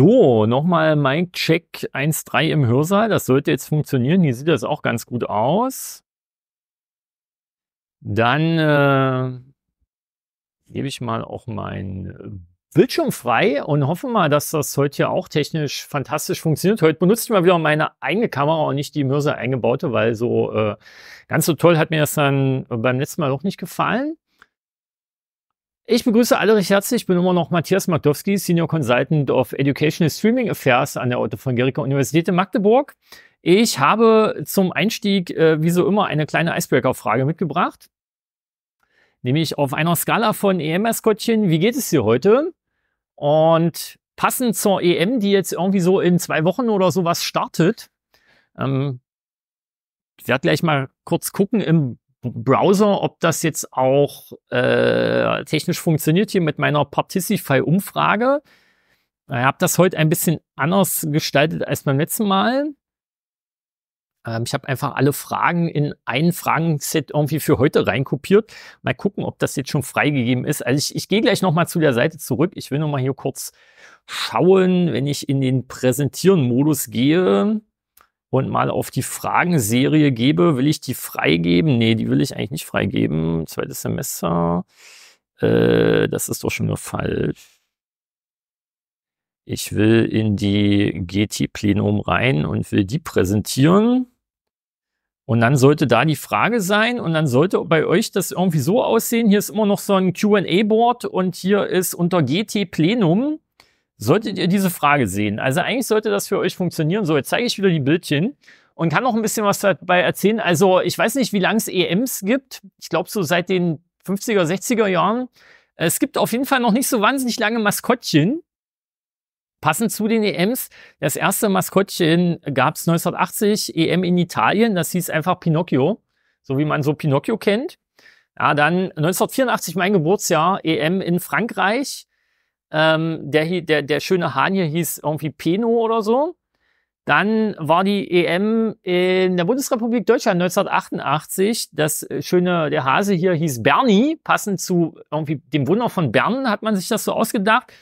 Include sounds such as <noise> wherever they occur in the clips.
So, nochmal Mic Check 1.3 im Hörsaal. Das sollte jetzt funktionieren. Hier sieht das auch ganz gut aus. Dann äh, gebe ich mal auch mein Bildschirm frei und hoffe mal, dass das heute hier auch technisch fantastisch funktioniert. Heute benutze ich mal wieder meine eigene Kamera und nicht die im Hörsaal eingebaute, weil so äh, ganz so toll hat mir das dann beim letzten Mal auch nicht gefallen. Ich begrüße alle recht herzlich. Ich bin immer noch Matthias Magdowski, Senior Consultant of Educational Streaming Affairs an der Otto von Guericke Universität in Magdeburg. Ich habe zum Einstieg, äh, wie so immer, eine kleine Icebreaker-Frage mitgebracht. Nämlich auf einer Skala von EM-Maskottchen, wie geht es dir heute? Und passend zur EM, die jetzt irgendwie so in zwei Wochen oder sowas startet, ähm, ich werde gleich mal kurz gucken im Browser, ob das jetzt auch äh, technisch funktioniert hier mit meiner Particify-Umfrage. Ich habe das heute ein bisschen anders gestaltet als beim letzten Mal. Ähm, ich habe einfach alle Fragen in ein Fragenset irgendwie für heute reinkopiert. Mal gucken, ob das jetzt schon freigegeben ist. Also ich, ich gehe gleich nochmal zu der Seite zurück. Ich will nochmal hier kurz schauen, wenn ich in den Präsentieren-Modus gehe und mal auf die Fragenserie gebe, will ich die freigeben? Nee, die will ich eigentlich nicht freigeben. Zweites Semester. Äh, das ist doch schon wieder falsch. Ich will in die GT-Plenum rein und will die präsentieren. Und dann sollte da die Frage sein und dann sollte bei euch das irgendwie so aussehen. Hier ist immer noch so ein QA-Board und hier ist unter GT Plenum solltet ihr diese Frage sehen. Also eigentlich sollte das für euch funktionieren. So, jetzt zeige ich wieder die Bildchen und kann noch ein bisschen was dabei erzählen. Also ich weiß nicht, wie lange es EMs gibt. Ich glaube so seit den 50er, 60er Jahren. Es gibt auf jeden Fall noch nicht so wahnsinnig lange Maskottchen. Passend zu den EMs. Das erste Maskottchen gab es 1980, EM in Italien. Das hieß einfach Pinocchio, so wie man so Pinocchio kennt. Ja, dann 1984 mein Geburtsjahr, EM in Frankreich. Ähm, der, der, der schöne Hahn hier hieß irgendwie Peno oder so. Dann war die EM in der Bundesrepublik Deutschland 1988. Das äh, schöne, der Hase hier hieß Bernie, passend zu irgendwie dem Wunder von Bern hat man sich das so ausgedacht.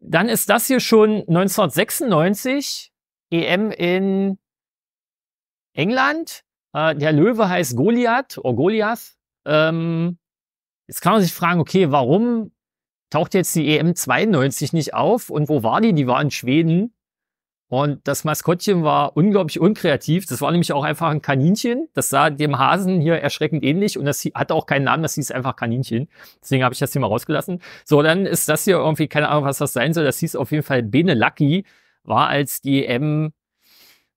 Dann ist das hier schon 1996, EM in England. Äh, der Löwe heißt Goliath, oder oh, Goliath. Ähm, jetzt kann man sich fragen, okay, warum taucht jetzt die EM 92 nicht auf. Und wo war die? Die war in Schweden. Und das Maskottchen war unglaublich unkreativ. Das war nämlich auch einfach ein Kaninchen. Das sah dem Hasen hier erschreckend ähnlich und das hatte auch keinen Namen, das hieß einfach Kaninchen. Deswegen habe ich das hier mal rausgelassen. So, dann ist das hier irgendwie, keine Ahnung, was das sein soll. Das hieß auf jeden Fall Bene Lucky, war als die EM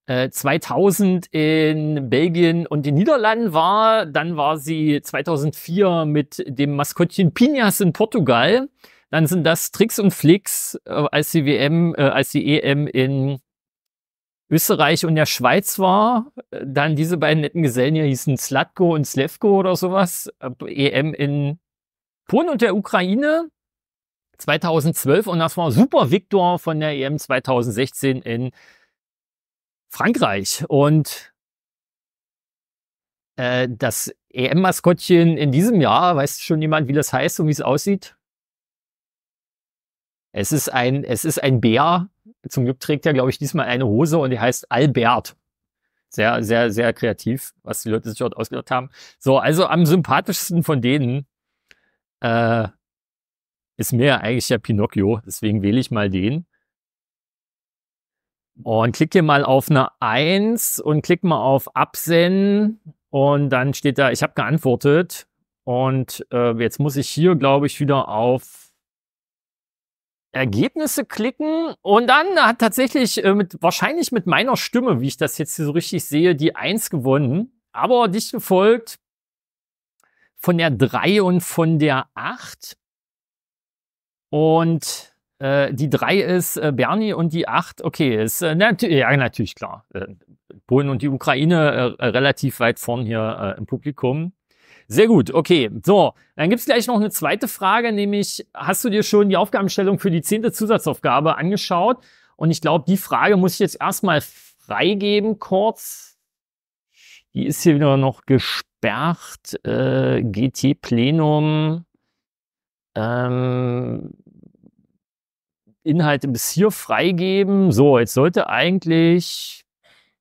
2000 äh, in Belgien und den Niederlanden war. Dann war sie 2004 mit dem Maskottchen Pinas in Portugal. Dann sind das Tricks und Flicks, äh, als die WM, äh, als die EM in Österreich und der Schweiz war. Dann diese beiden netten Gesellen hier hießen Slatko und Slevko oder sowas. Äh, EM in Polen und der Ukraine 2012 und das war Super Viktor von der EM 2016 in Frankreich. Und äh, das EM-Maskottchen in diesem Jahr, weiß schon jemand, wie das heißt und wie es aussieht? Es ist ein, es ist ein Bär. Zum Glück trägt er, glaube ich, diesmal eine Hose und er heißt Albert. Sehr, sehr, sehr kreativ, was die Leute sich dort ausgedacht haben. So, also am sympathischsten von denen äh, ist mir ja eigentlich der Pinocchio. Deswegen wähle ich mal den. Oh, und klick hier mal auf eine 1 und klick mal auf Absenden. Und dann steht da, ich habe geantwortet. Und äh, jetzt muss ich hier, glaube ich, wieder auf Ergebnisse klicken. Und dann hat tatsächlich äh, mit, wahrscheinlich mit meiner Stimme, wie ich das jetzt hier so richtig sehe, die 1 gewonnen. Aber dich gefolgt von der 3 und von der 8. Und äh, die 3 ist äh, Bernie und die 8, okay, ist äh, nat ja, natürlich klar. Äh, Polen und die Ukraine äh, relativ weit vorn hier im Publikum. Sehr gut, okay. So, dann gibt es gleich noch eine zweite Frage, nämlich hast du dir schon die Aufgabenstellung für die zehnte Zusatzaufgabe angeschaut? Und ich glaube, die Frage muss ich jetzt erstmal freigeben, kurz. Die ist hier wieder noch gesperrt. Äh, GT Plenum. Ähm, Inhalte bis hier freigeben. So, jetzt sollte eigentlich,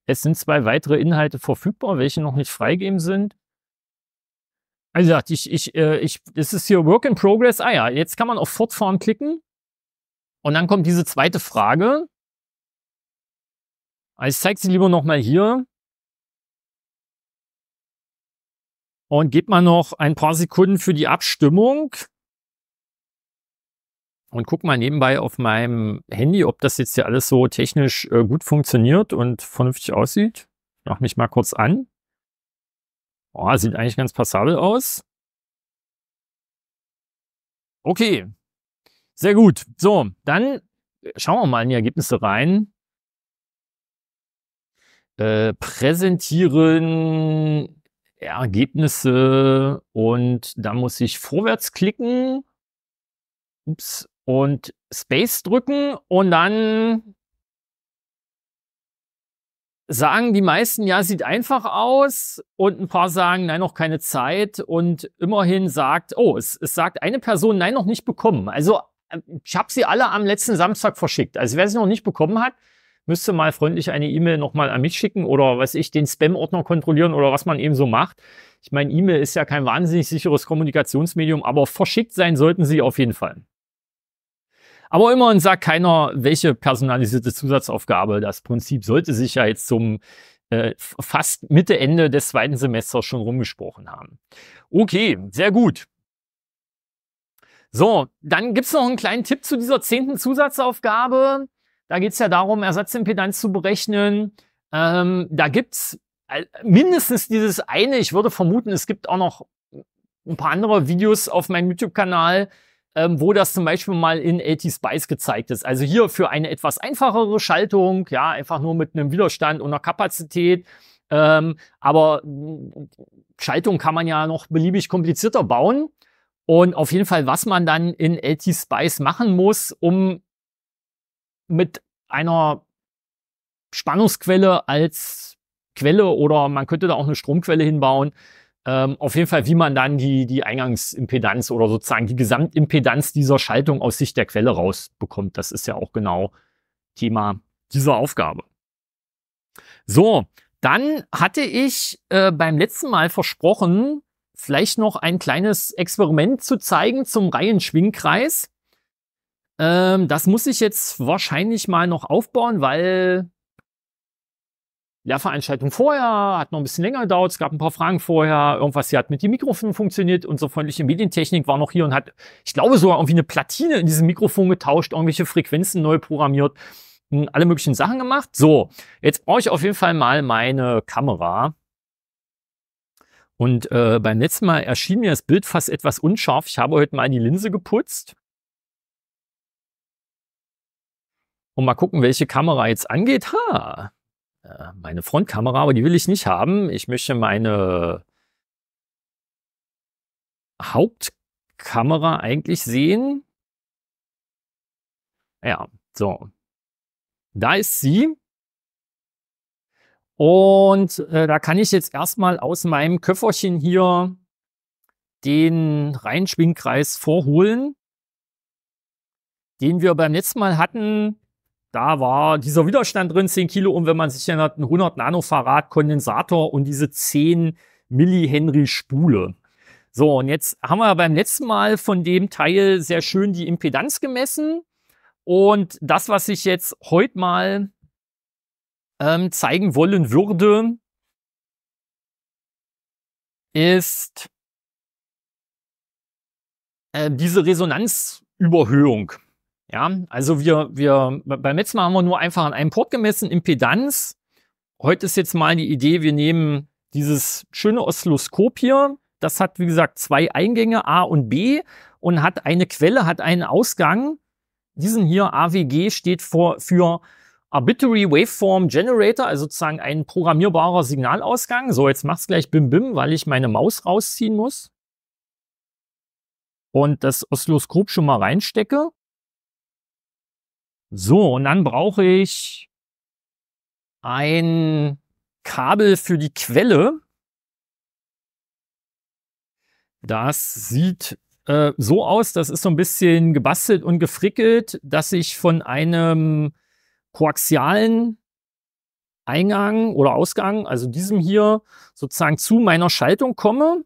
es sind zwei weitere Inhalte verfügbar, welche noch nicht freigeben sind. Also gesagt, ich, ich, äh, ich, es ist hier Work in Progress. Ah ja, jetzt kann man auf Fortfahren klicken. Und dann kommt diese zweite Frage. Also ich zeige sie lieber nochmal hier. Und gebt mal noch ein paar Sekunden für die Abstimmung und gucke mal nebenbei auf meinem Handy, ob das jetzt hier alles so technisch äh, gut funktioniert und vernünftig aussieht. Mach mich mal kurz an. Oh, sieht eigentlich ganz passabel aus. Okay, sehr gut. So, dann äh, schauen wir mal in die Ergebnisse rein. Äh, präsentieren Ergebnisse und da muss ich vorwärts klicken. Ups, und Space drücken und dann sagen die meisten, ja, sieht einfach aus und ein paar sagen, nein, noch keine Zeit und immerhin sagt, oh, es, es sagt eine Person, nein, noch nicht bekommen. Also ähm, ich habe sie alle am letzten Samstag verschickt. Also wer sie noch nicht bekommen hat, müsste mal freundlich eine E-Mail nochmal an mich schicken oder was ich, den Spam-Ordner kontrollieren oder was man eben so macht. Ich meine, E-Mail ist ja kein wahnsinnig sicheres Kommunikationsmedium, aber verschickt sein sollten sie auf jeden Fall. Aber immerhin sagt keiner, welche personalisierte Zusatzaufgabe. Das Prinzip sollte sich ja jetzt zum äh, fast Mitte, Ende des zweiten Semesters schon rumgesprochen haben. Okay, sehr gut. So, dann gibt es noch einen kleinen Tipp zu dieser zehnten Zusatzaufgabe. Da geht es ja darum, Ersatzimpedanz zu berechnen. Ähm, da es äh, mindestens dieses eine. Ich würde vermuten, es gibt auch noch ein paar andere Videos auf meinem YouTube-Kanal, ähm, wo das zum Beispiel mal in 80 Spice gezeigt ist. Also hier für eine etwas einfachere Schaltung, ja, einfach nur mit einem Widerstand und einer Kapazität. Ähm, aber äh, Schaltung kann man ja noch beliebig komplizierter bauen. Und auf jeden Fall, was man dann in LT Spice machen muss, um mit einer Spannungsquelle als Quelle oder man könnte da auch eine Stromquelle hinbauen, ähm, auf jeden Fall, wie man dann die, die Eingangsimpedanz oder sozusagen die Gesamtimpedanz dieser Schaltung aus Sicht der Quelle rausbekommt. Das ist ja auch genau Thema dieser Aufgabe. So, dann hatte ich äh, beim letzten Mal versprochen, vielleicht noch ein kleines Experiment zu zeigen zum Reihenschwingkreis. Ähm, das muss ich jetzt wahrscheinlich mal noch aufbauen, weil Lehrveranstaltung vorher, hat noch ein bisschen länger gedauert, es gab ein paar Fragen vorher, irgendwas hier hat mit dem Mikrofon funktioniert, unsere freundliche Medientechnik war noch hier und hat, ich glaube, sogar irgendwie eine Platine in diesem Mikrofon getauscht, irgendwelche Frequenzen neu programmiert, hm, alle möglichen Sachen gemacht. So, jetzt brauche ich auf jeden Fall mal meine Kamera. Und äh, beim letzten Mal erschien mir das Bild fast etwas unscharf. Ich habe heute mal die Linse geputzt. Und mal gucken, welche Kamera jetzt angeht. Ha, äh, meine Frontkamera, aber die will ich nicht haben. Ich möchte meine Hauptkamera eigentlich sehen. Ja, so. Da ist sie. Und äh, da kann ich jetzt erstmal aus meinem Köfferchen hier den Reihenschwingkreis vorholen, den wir beim letzten Mal hatten da war dieser Widerstand drin, 10 Kilo. Und wenn man sich erinnert, ein 100 Nanofarad Kondensator und diese 10 Millihenry Spule. So, und jetzt haben wir beim letzten Mal von dem Teil sehr schön die Impedanz gemessen. Und das, was ich jetzt heute mal ähm, zeigen wollen würde, ist äh, diese Resonanzüberhöhung. Ja, also wir, wir, beim letzten Mal haben wir nur einfach an einem Port gemessen, Impedanz. Heute ist jetzt mal die Idee, wir nehmen dieses schöne Oszilloskop hier. Das hat, wie gesagt, zwei Eingänge, A und B, und hat eine Quelle, hat einen Ausgang. Diesen hier, AWG, steht vor, für Arbitrary Waveform Generator, also sozusagen ein programmierbarer Signalausgang. So, jetzt mach's gleich Bim Bim, weil ich meine Maus rausziehen muss. Und das Oszilloskop schon mal reinstecke. So, und dann brauche ich ein Kabel für die Quelle. Das sieht äh, so aus, das ist so ein bisschen gebastelt und gefrickelt, dass ich von einem koaxialen Eingang oder Ausgang, also diesem hier, sozusagen zu meiner Schaltung komme.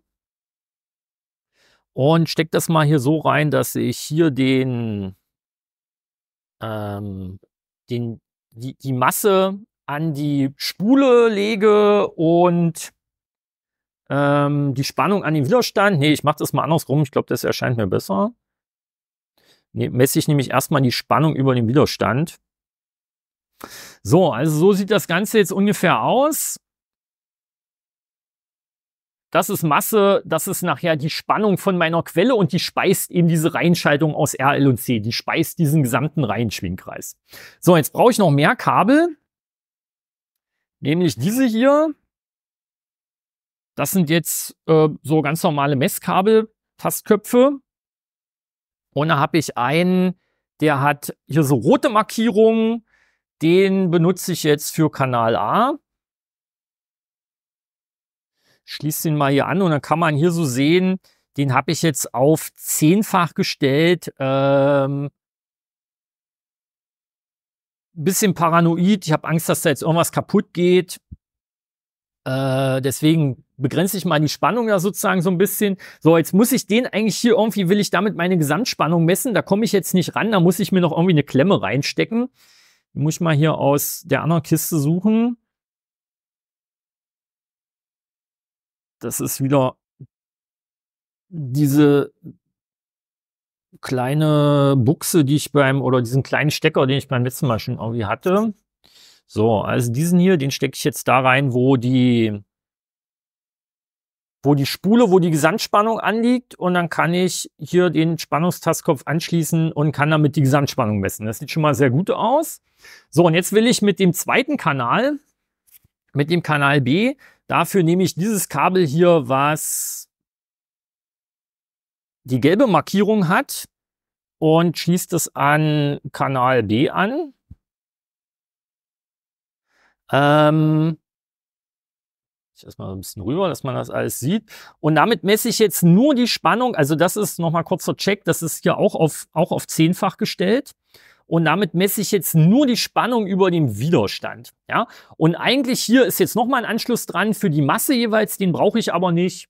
Und stecke das mal hier so rein, dass ich hier den ähm, den, die, die Masse an die Spule lege und ähm, die Spannung an den Widerstand. Nee, ich mache das mal andersrum. Ich glaube, das erscheint mir besser. Nee, messe ich nämlich erstmal die Spannung über den Widerstand. So, also so sieht das Ganze jetzt ungefähr aus das ist Masse, das ist nachher die Spannung von meiner Quelle und die speist eben diese Reihenschaltung aus R, L und C. Die speist diesen gesamten Reihenschwingkreis. So, jetzt brauche ich noch mehr Kabel. Nämlich diese hier. Das sind jetzt äh, so ganz normale Messkabel, Tastköpfe. Und da habe ich einen, der hat hier so rote Markierungen. Den benutze ich jetzt für Kanal A schließe den mal hier an und dann kann man hier so sehen, den habe ich jetzt auf zehnfach gestellt. Ähm, bisschen paranoid. Ich habe Angst, dass da jetzt irgendwas kaputt geht. Äh, deswegen begrenze ich mal die Spannung da sozusagen so ein bisschen. So, jetzt muss ich den eigentlich hier irgendwie, will ich damit meine Gesamtspannung messen. Da komme ich jetzt nicht ran. Da muss ich mir noch irgendwie eine Klemme reinstecken. Die muss ich mal hier aus der anderen Kiste suchen. das ist wieder diese kleine Buchse, die ich beim, oder diesen kleinen Stecker, den ich beim letzten Mal schon irgendwie hatte. So, also diesen hier, den stecke ich jetzt da rein, wo die, wo die Spule, wo die Gesamtspannung anliegt und dann kann ich hier den Spannungstastkopf anschließen und kann damit die Gesamtspannung messen. Das sieht schon mal sehr gut aus. So, und jetzt will ich mit dem zweiten Kanal, mit dem Kanal B, Dafür nehme ich dieses Kabel hier, was die gelbe Markierung hat und schließt es an Kanal B an. Ähm, ich mal ein bisschen rüber, dass man das alles sieht. Und damit messe ich jetzt nur die Spannung. Also das ist nochmal kurzer Check. Das ist hier auch auf, auch auf zehnfach gestellt und damit messe ich jetzt nur die Spannung über dem Widerstand. Ja? Und eigentlich hier ist jetzt nochmal ein Anschluss dran für die Masse jeweils, den brauche ich aber nicht.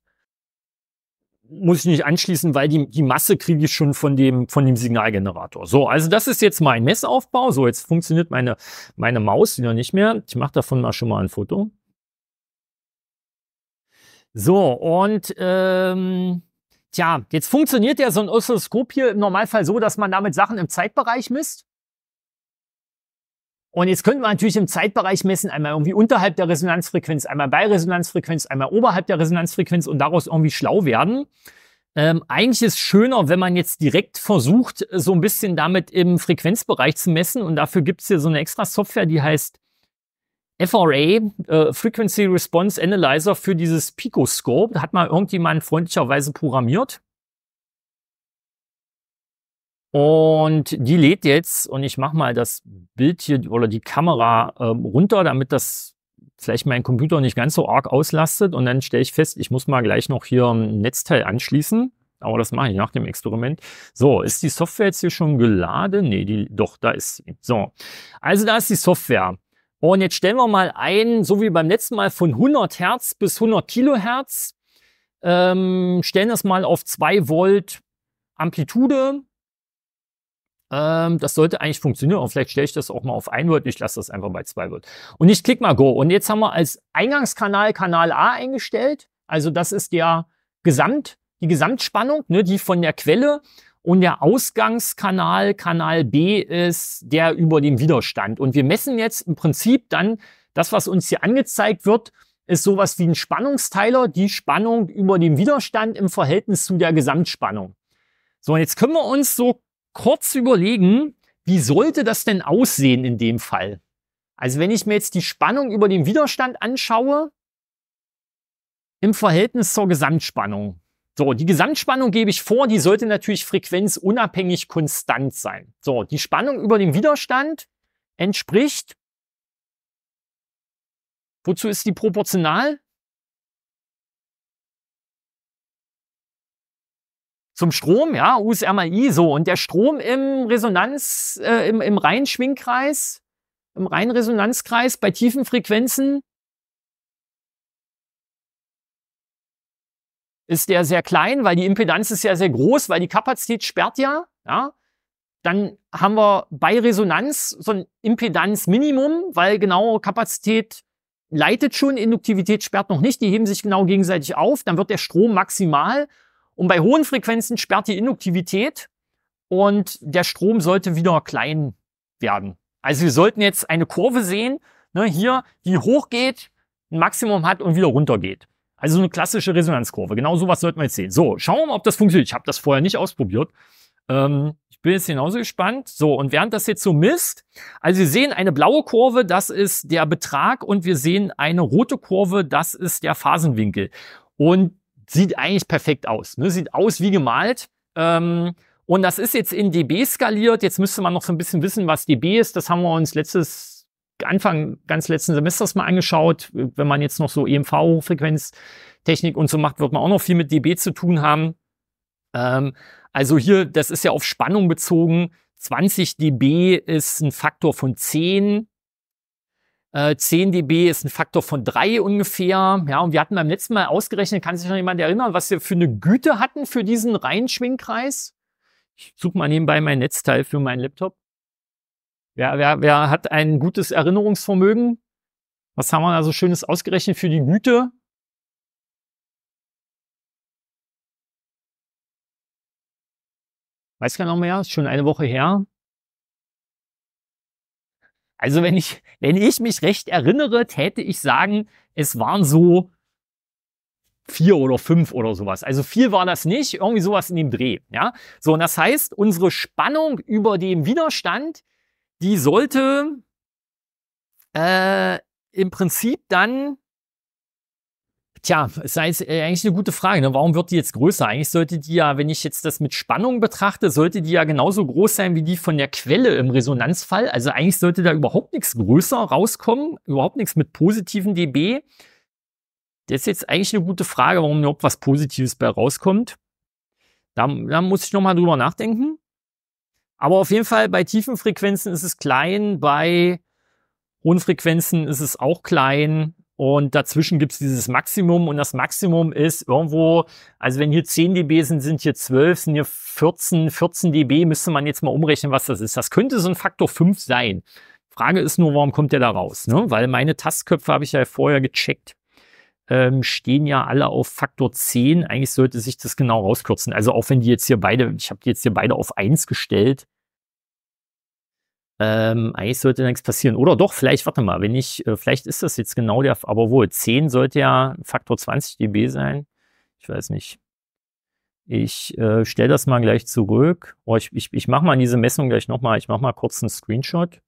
Muss ich nicht anschließen, weil die, die Masse kriege ich schon von dem, von dem Signalgenerator. So, also das ist jetzt mein Messaufbau. So, jetzt funktioniert meine, meine Maus wieder nicht mehr. Ich mache davon mal schon mal ein Foto. So, und ähm, Tja, jetzt funktioniert ja so ein Oszilloskop hier im Normalfall so, dass man damit Sachen im Zeitbereich misst. Und jetzt könnte man natürlich im Zeitbereich messen, einmal irgendwie unterhalb der Resonanzfrequenz, einmal bei Resonanzfrequenz, einmal oberhalb der Resonanzfrequenz und daraus irgendwie schlau werden. Ähm, eigentlich ist es schöner, wenn man jetzt direkt versucht, so ein bisschen damit im Frequenzbereich zu messen. Und dafür gibt es hier so eine extra Software, die heißt FRA, äh, Frequency Response Analyzer für dieses Picoscope. Hat mal irgendjemand freundlicherweise programmiert. Und die lädt jetzt, und ich mache mal das Bild hier oder die Kamera ähm, runter, damit das vielleicht mein Computer nicht ganz so arg auslastet. Und dann stelle ich fest, ich muss mal gleich noch hier ein Netzteil anschließen. Aber das mache ich nach dem Experiment. So, ist die Software jetzt hier schon geladen? Nee, die, doch, da ist sie. So, also da ist die Software. Und jetzt stellen wir mal ein, so wie beim letzten Mal, von 100 Hertz bis 100 Kilohertz. Ähm, stellen das mal auf 2 Volt Amplitude. Ähm, das sollte eigentlich funktionieren. Und vielleicht stelle ich das auch mal auf 1 Volt. Ich lasse das einfach bei 2 Volt. Und ich klicke mal Go. Und jetzt haben wir als Eingangskanal Kanal A eingestellt. Also das ist der Gesamt, die Gesamtspannung, ne, die von der Quelle und der Ausgangskanal, Kanal B, ist der über dem Widerstand. Und wir messen jetzt im Prinzip dann das, was uns hier angezeigt wird, ist sowas wie ein Spannungsteiler, die Spannung über dem Widerstand im Verhältnis zu der Gesamtspannung. So, und jetzt können wir uns so kurz überlegen, wie sollte das denn aussehen in dem Fall? Also wenn ich mir jetzt die Spannung über dem Widerstand anschaue, im Verhältnis zur Gesamtspannung, so, die Gesamtspannung gebe ich vor, die sollte natürlich frequenzunabhängig konstant sein. So, die Spannung über dem Widerstand entspricht, wozu ist die proportional? zum Strom, ja, USR mal I, so. Und der Strom im Resonanz, äh, im, im Reihenschwingkreis, im Reihenresonanzkreis bei tiefen Frequenzen ist der sehr klein, weil die Impedanz ist ja sehr groß, weil die Kapazität sperrt ja. ja? Dann haben wir bei Resonanz so ein Impedanzminimum, weil genau Kapazität leitet schon, Induktivität sperrt noch nicht, die heben sich genau gegenseitig auf, dann wird der Strom maximal und bei hohen Frequenzen sperrt die Induktivität und der Strom sollte wieder klein werden. Also wir sollten jetzt eine Kurve sehen, ne, hier, die hochgeht, ein Maximum hat und wieder runtergeht. Also so eine klassische Resonanzkurve. Genau sowas sollten wir jetzt sehen. So, schauen wir mal, ob das funktioniert. Ich habe das vorher nicht ausprobiert. Ähm, ich bin jetzt genauso gespannt. So, und während das jetzt so misst, also wir sehen eine blaue Kurve, das ist der Betrag und wir sehen eine rote Kurve, das ist der Phasenwinkel. Und sieht eigentlich perfekt aus. Ne? Sieht aus wie gemalt. Ähm, und das ist jetzt in dB skaliert. Jetzt müsste man noch so ein bisschen wissen, was dB ist. Das haben wir uns letztes Anfang ganz letzten Semesters mal angeschaut. Wenn man jetzt noch so EMV-Hochfrequenztechnik und so macht, wird man auch noch viel mit DB zu tun haben. Ähm, also hier, das ist ja auf Spannung bezogen. 20 dB ist ein Faktor von 10. 10 dB ist ein Faktor von 3 ungefähr. Ja, und wir hatten beim letzten Mal ausgerechnet, kann sich noch jemand erinnern, was wir für eine Güte hatten für diesen reinen Schwingkreis? Ich suche mal nebenbei mein Netzteil für meinen Laptop. Wer, wer, wer hat ein gutes Erinnerungsvermögen? Was haben wir da so Schönes ausgerechnet für die Güte? Weiß gar nicht mehr, ist schon eine Woche her. Also wenn ich, wenn ich mich recht erinnere, täte ich sagen, es waren so vier oder fünf oder sowas. Also vier war das nicht, irgendwie sowas in dem Dreh. Ja? So, und das heißt, unsere Spannung über dem Widerstand die sollte äh, im Prinzip dann, tja, ist äh, eigentlich eine gute Frage, ne? warum wird die jetzt größer? Eigentlich sollte die ja, wenn ich jetzt das mit Spannung betrachte, sollte die ja genauso groß sein wie die von der Quelle im Resonanzfall. Also eigentlich sollte da überhaupt nichts größer rauskommen, überhaupt nichts mit positiven dB. Das ist jetzt eigentlich eine gute Frage, warum überhaupt was Positives bei rauskommt. Da, da muss ich nochmal drüber nachdenken. Aber auf jeden Fall bei tiefen Frequenzen ist es klein, bei hohen Frequenzen ist es auch klein. Und dazwischen gibt es dieses Maximum und das Maximum ist irgendwo, also wenn hier 10 dB sind, sind hier 12, sind hier 14, 14 dB, müsste man jetzt mal umrechnen, was das ist. Das könnte so ein Faktor 5 sein. Frage ist nur, warum kommt der da raus? Ne? Weil meine Tastköpfe habe ich ja vorher gecheckt ähm, stehen ja alle auf Faktor 10. Eigentlich sollte sich das genau rauskürzen. Also auch wenn die jetzt hier beide, ich habe die jetzt hier beide auf 1 gestellt. Ähm, eigentlich sollte nichts passieren. Oder doch, vielleicht, warte mal, wenn ich, äh, vielleicht ist das jetzt genau der, aber wohl, 10 sollte ja Faktor 20 dB sein. Ich weiß nicht. Ich äh, stelle das mal gleich zurück. Oh, ich ich, ich mache mal diese Messung gleich nochmal. Ich mache mal kurz einen Screenshot.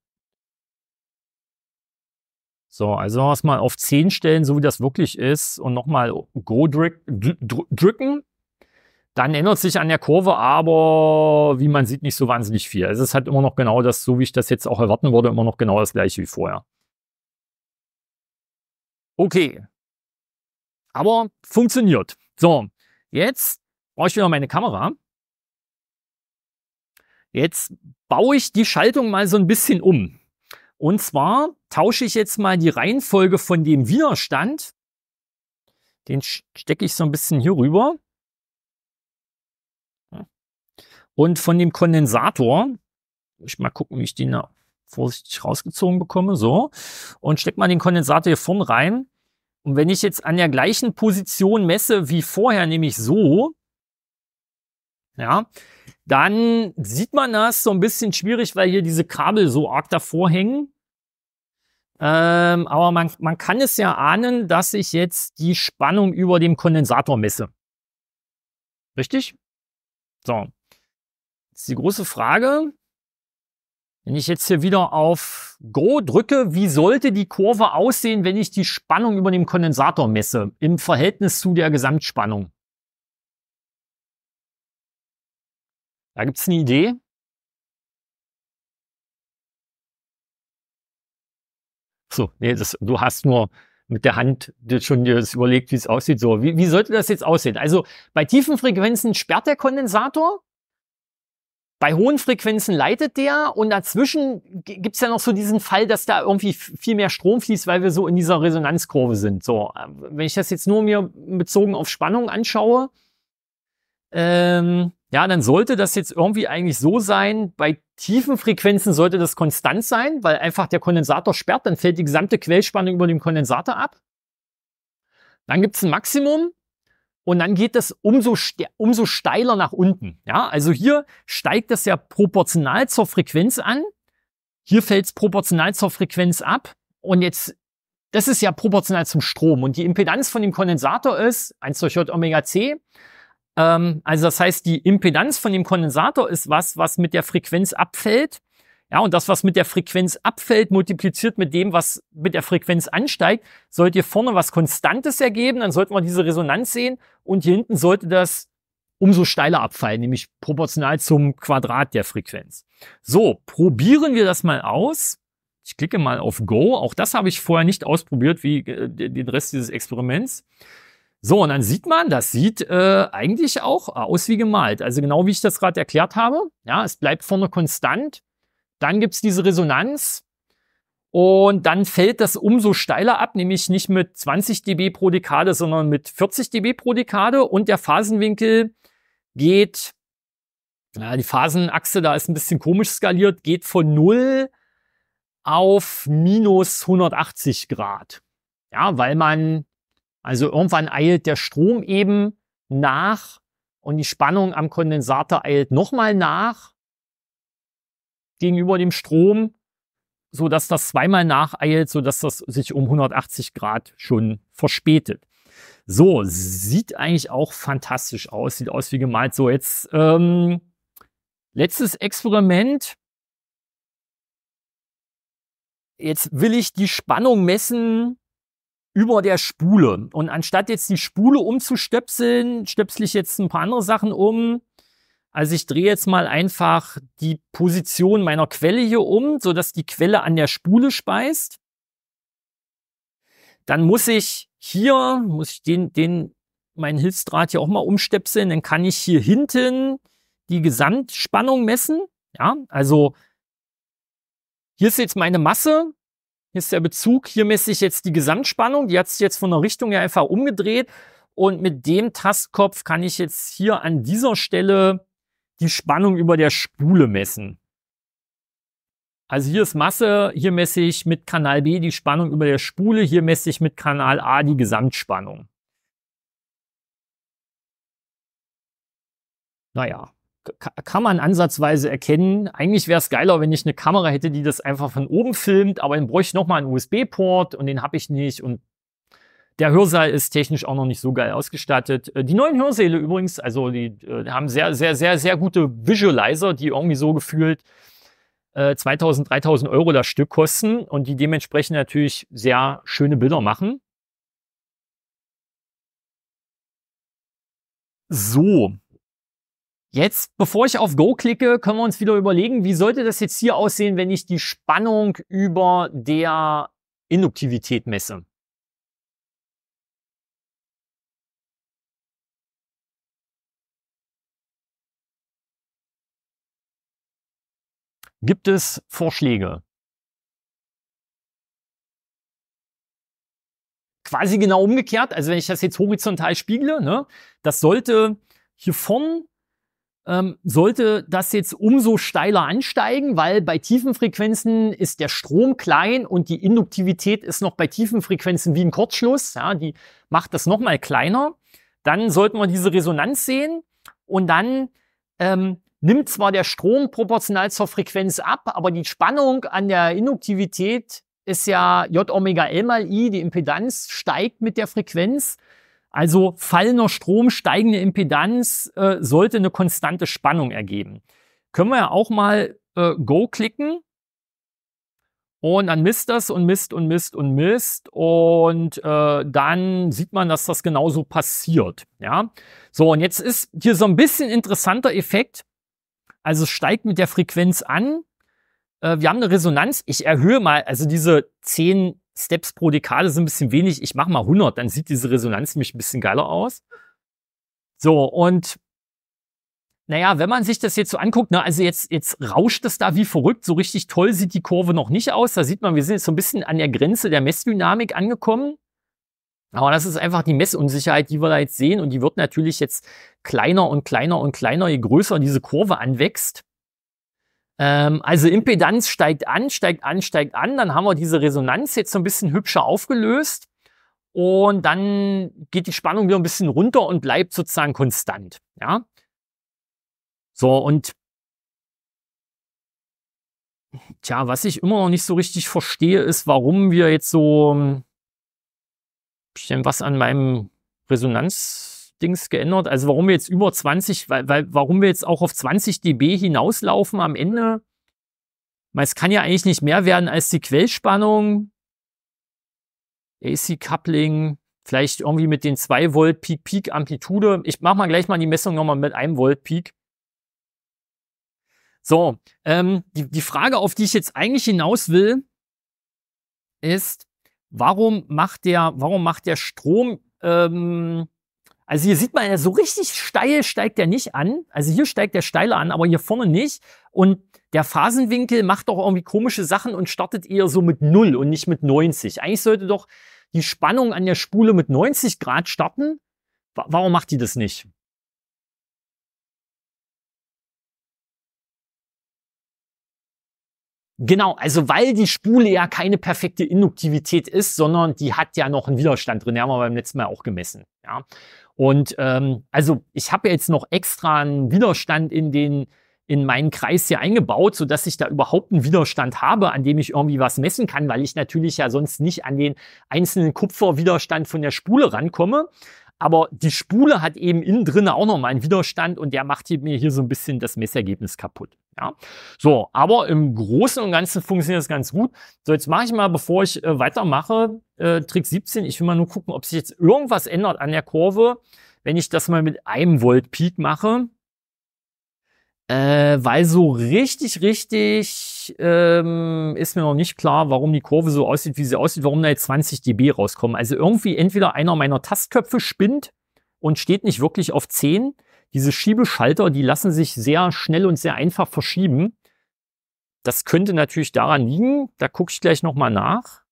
So, also wenn wir es mal auf 10 stellen, so wie das wirklich ist, und nochmal Go drück, drücken, dann ändert sich an der Kurve aber, wie man sieht, nicht so wahnsinnig viel. Also es ist halt immer noch genau das, so wie ich das jetzt auch erwarten würde, immer noch genau das gleiche wie vorher. Okay. Aber funktioniert. So, jetzt brauche ich wieder meine Kamera. Jetzt baue ich die Schaltung mal so ein bisschen um. Und zwar tausche ich jetzt mal die Reihenfolge von dem Widerstand. Den stecke ich so ein bisschen hier rüber. Und von dem Kondensator. Ich mal gucken, wie ich den da vorsichtig rausgezogen bekomme. So. Und stecke mal den Kondensator hier vorne rein. Und wenn ich jetzt an der gleichen Position messe wie vorher, nämlich so, ja, dann sieht man das so ein bisschen schwierig, weil hier diese Kabel so arg davor hängen. Ähm, aber man, man kann es ja ahnen, dass ich jetzt die Spannung über dem Kondensator messe. Richtig? So. Das ist die große Frage. Wenn ich jetzt hier wieder auf Go drücke, wie sollte die Kurve aussehen, wenn ich die Spannung über dem Kondensator messe im Verhältnis zu der Gesamtspannung? Da gibt es eine Idee. So, nee, das, du hast nur mit der Hand schon dir das überlegt, wie es aussieht. So, wie, wie sollte das jetzt aussehen? Also bei tiefen Frequenzen sperrt der Kondensator, bei hohen Frequenzen leitet der und dazwischen gibt es ja noch so diesen Fall, dass da irgendwie viel mehr Strom fließt, weil wir so in dieser Resonanzkurve sind. So, äh, wenn ich das jetzt nur mir bezogen auf Spannung anschaue, ähm, ja, dann sollte das jetzt irgendwie eigentlich so sein, bei tiefen Frequenzen sollte das konstant sein, weil einfach der Kondensator sperrt, dann fällt die gesamte Quellspannung über dem Kondensator ab. Dann gibt es ein Maximum und dann geht das umso, umso steiler nach unten. Ja, also hier steigt das ja proportional zur Frequenz an. Hier fällt es proportional zur Frequenz ab. Und jetzt, das ist ja proportional zum Strom. Und die Impedanz von dem Kondensator ist 1 durch J Omega C. Ähm, also das heißt, die Impedanz von dem Kondensator ist was, was mit der Frequenz abfällt. Ja, und das, was mit der Frequenz abfällt, multipliziert mit dem, was mit der Frequenz ansteigt. Sollte hier vorne was Konstantes ergeben, dann sollten wir diese Resonanz sehen und hier hinten sollte das umso steiler abfallen, nämlich proportional zum Quadrat der Frequenz. So, probieren wir das mal aus. Ich klicke mal auf Go. Auch das habe ich vorher nicht ausprobiert, wie äh, den Rest dieses Experiments. So, und dann sieht man, das sieht äh, eigentlich auch aus wie gemalt. Also genau wie ich das gerade erklärt habe. Ja, es bleibt vorne konstant. Dann gibt es diese Resonanz. Und dann fällt das umso steiler ab, nämlich nicht mit 20 dB pro Dekade, sondern mit 40 dB pro Dekade. Und der Phasenwinkel geht, naja, die Phasenachse da ist ein bisschen komisch skaliert, geht von 0 auf minus 180 Grad. Ja, weil man also irgendwann eilt der Strom eben nach und die Spannung am Kondensator eilt nochmal nach gegenüber dem Strom, so dass das zweimal nacheilt, so dass das sich um 180 Grad schon verspätet. So, sieht eigentlich auch fantastisch aus, sieht aus wie gemalt. So, jetzt ähm, letztes Experiment. Jetzt will ich die Spannung messen über der Spule. Und anstatt jetzt die Spule umzustöpseln, stöpsle ich jetzt ein paar andere Sachen um. Also ich drehe jetzt mal einfach die Position meiner Quelle hier um, sodass die Quelle an der Spule speist. Dann muss ich hier, muss ich den, den, meinen Hilfsdraht hier auch mal umstöpseln. Dann kann ich hier hinten die Gesamtspannung messen. Ja, also hier ist jetzt meine Masse ist der Bezug. Hier messe ich jetzt die Gesamtspannung. Die hat sich jetzt von der Richtung her einfach umgedreht. Und mit dem Tastkopf kann ich jetzt hier an dieser Stelle die Spannung über der Spule messen. Also hier ist Masse, hier messe ich mit Kanal B die Spannung über der Spule, hier messe ich mit Kanal A die Gesamtspannung. Naja, kann man ansatzweise erkennen. Eigentlich wäre es geiler, wenn ich eine Kamera hätte, die das einfach von oben filmt, aber dann bräuchte ich nochmal einen USB-Port und den habe ich nicht und der Hörsaal ist technisch auch noch nicht so geil ausgestattet. Äh, die neuen Hörsäle übrigens, also die äh, haben sehr, sehr, sehr, sehr gute Visualizer, die irgendwie so gefühlt 2000, äh, 3000 Euro das Stück kosten und die dementsprechend natürlich sehr schöne Bilder machen. So, Jetzt, bevor ich auf Go klicke, können wir uns wieder überlegen, wie sollte das jetzt hier aussehen, wenn ich die Spannung über der Induktivität messe. Gibt es Vorschläge? Quasi genau umgekehrt, also wenn ich das jetzt horizontal spiegle, ne, das sollte hier vorn ähm, sollte das jetzt umso steiler ansteigen, weil bei tiefen Frequenzen ist der Strom klein und die Induktivität ist noch bei tiefen Frequenzen wie ein Kurzschluss. Ja, die macht das nochmal kleiner. Dann sollten wir diese Resonanz sehen und dann ähm, nimmt zwar der Strom proportional zur Frequenz ab, aber die Spannung an der Induktivität ist ja J Omega L mal I, die Impedanz steigt mit der Frequenz. Also fallender Strom, steigende Impedanz äh, sollte eine konstante Spannung ergeben. Können wir ja auch mal äh, Go klicken. Und dann misst das und misst und misst und misst. Und äh, dann sieht man, dass das genauso passiert. Ja? So, und jetzt ist hier so ein bisschen interessanter Effekt. Also es steigt mit der Frequenz an. Äh, wir haben eine Resonanz. Ich erhöhe mal, also diese 10 Steps pro Dekade sind ein bisschen wenig. Ich mache mal 100, dann sieht diese Resonanz nämlich ein bisschen geiler aus. So, und naja, wenn man sich das jetzt so anguckt, ne, also jetzt, jetzt rauscht es da wie verrückt, so richtig toll sieht die Kurve noch nicht aus. Da sieht man, wir sind jetzt so ein bisschen an der Grenze der Messdynamik angekommen. Aber das ist einfach die Messunsicherheit, die wir da jetzt sehen und die wird natürlich jetzt kleiner und kleiner und kleiner, je größer diese Kurve anwächst. Ähm, also Impedanz steigt an, steigt an, steigt an. Dann haben wir diese Resonanz jetzt so ein bisschen hübscher aufgelöst. Und dann geht die Spannung wieder ein bisschen runter und bleibt sozusagen konstant. Ja? So, und Tja, was ich immer noch nicht so richtig verstehe, ist, warum wir jetzt so bisschen was an meinem Resonanz Dings geändert. Also warum wir jetzt über 20, weil, weil warum wir jetzt auch auf 20 dB hinauslaufen am Ende, Weil es kann ja eigentlich nicht mehr werden als die Quellspannung, AC-Coupling, vielleicht irgendwie mit den 2 Volt Peak Peak Amplitude. Ich mache mal gleich mal die Messung nochmal mit einem Volt Peak. So, ähm, die, die Frage, auf die ich jetzt eigentlich hinaus will, ist, warum macht der, warum macht der Strom ähm, also hier sieht man, ja so richtig steil steigt der nicht an. Also hier steigt der steiler an, aber hier vorne nicht. Und der Phasenwinkel macht doch irgendwie komische Sachen und startet eher so mit 0 und nicht mit 90. Eigentlich sollte doch die Spannung an der Spule mit 90 Grad starten. Warum macht die das nicht? Genau, also weil die Spule ja keine perfekte Induktivität ist, sondern die hat ja noch einen Widerstand drin, den haben wir beim letzten Mal auch gemessen. Ja. Und ähm, also ich habe jetzt noch extra einen Widerstand in den in meinen Kreis hier eingebaut, so dass ich da überhaupt einen Widerstand habe, an dem ich irgendwie was messen kann, weil ich natürlich ja sonst nicht an den einzelnen Kupferwiderstand von der Spule rankomme. Aber die Spule hat eben innen drin auch nochmal einen Widerstand und der macht mir hier so ein bisschen das Messergebnis kaputt. Ja? So, aber im Großen und Ganzen funktioniert das ganz gut. So, jetzt mache ich mal, bevor ich äh, weitermache, äh, Trick 17. Ich will mal nur gucken, ob sich jetzt irgendwas ändert an der Kurve, wenn ich das mal mit einem Volt Peak mache. Äh, weil so richtig, richtig ähm, ist mir noch nicht klar, warum die Kurve so aussieht, wie sie aussieht, warum da jetzt 20 dB rauskommen. Also irgendwie entweder einer meiner Tastköpfe spinnt und steht nicht wirklich auf 10 diese Schiebeschalter, die lassen sich sehr schnell und sehr einfach verschieben. Das könnte natürlich daran liegen, da gucke ich gleich nochmal nach.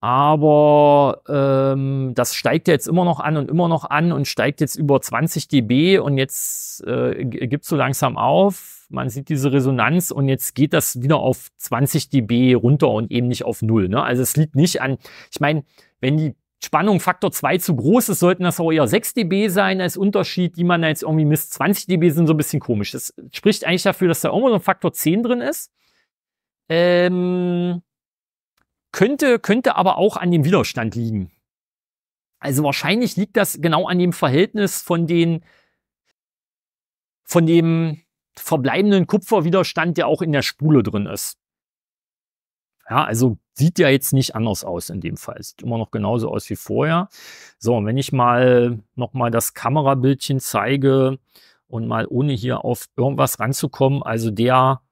Aber ähm, das steigt jetzt immer noch an und immer noch an und steigt jetzt über 20 dB und jetzt äh, gibt es so langsam auf. Man sieht diese Resonanz und jetzt geht das wieder auf 20 dB runter und eben nicht auf null. Ne? Also es liegt nicht an, ich meine, wenn die Spannung Faktor 2 zu groß ist, sollten das auch eher 6 dB sein als Unterschied, die man jetzt irgendwie misst. 20 dB sind so ein bisschen komisch. Das spricht eigentlich dafür, dass da irgendwo so ein Faktor 10 drin ist. Ähm, könnte, könnte aber auch an dem Widerstand liegen. Also wahrscheinlich liegt das genau an dem Verhältnis von den, von dem verbleibenden Kupferwiderstand, der auch in der Spule drin ist. Ja, also sieht ja jetzt nicht anders aus in dem Fall. Sieht immer noch genauso aus wie vorher. So, und wenn ich mal nochmal das Kamerabildchen zeige und mal ohne hier auf irgendwas ranzukommen, also der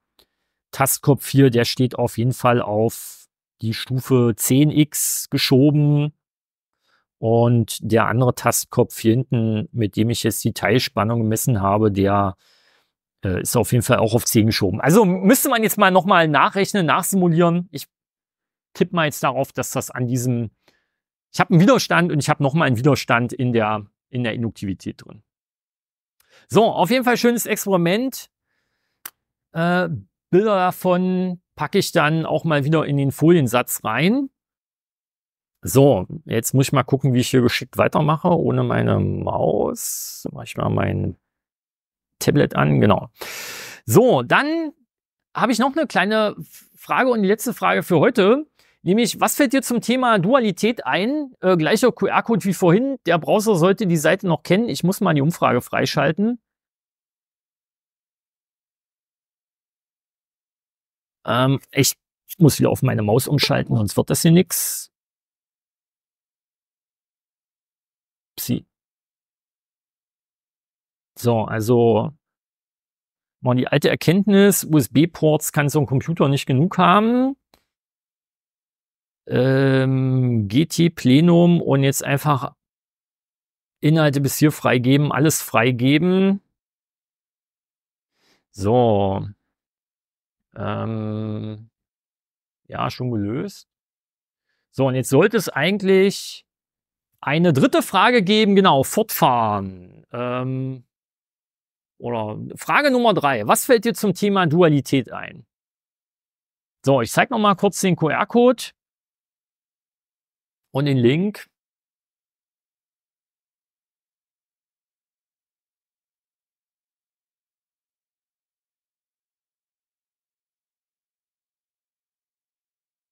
Tastkopf hier, der steht auf jeden Fall auf die Stufe 10x geschoben. Und der andere Tastkopf hier hinten, mit dem ich jetzt die Teilspannung gemessen habe, der äh, ist auf jeden Fall auch auf 10 geschoben. Also müsste man jetzt mal nochmal nachrechnen, nachsimulieren. Ich tippe mal jetzt darauf, dass das an diesem, ich habe einen Widerstand und ich habe nochmal einen Widerstand in der, in der Induktivität drin. So, auf jeden Fall schönes Experiment. Äh, Bilder davon packe ich dann auch mal wieder in den Foliensatz rein. So, jetzt muss ich mal gucken, wie ich hier geschickt weitermache ohne meine Maus. Mache ich mal meinen Tablet an, genau. So, dann habe ich noch eine kleine Frage und die letzte Frage für heute. Nämlich, was fällt dir zum Thema Dualität ein? Äh, gleicher QR-Code wie vorhin. Der Browser sollte die Seite noch kennen. Ich muss mal die Umfrage freischalten. Ähm, ich muss wieder auf meine Maus umschalten, sonst wird das hier nichts. Psi. So, also mal die alte Erkenntnis, USB-Ports kann so ein Computer nicht genug haben. Ähm, GT Plenum und jetzt einfach Inhalte bis hier freigeben, alles freigeben. So. Ähm, ja, schon gelöst. So, und jetzt sollte es eigentlich eine dritte Frage geben, genau, fortfahren. Ähm, oder Frage Nummer drei. Was fällt dir zum Thema Dualität ein? So, ich zeige nochmal kurz den QR-Code und den Link.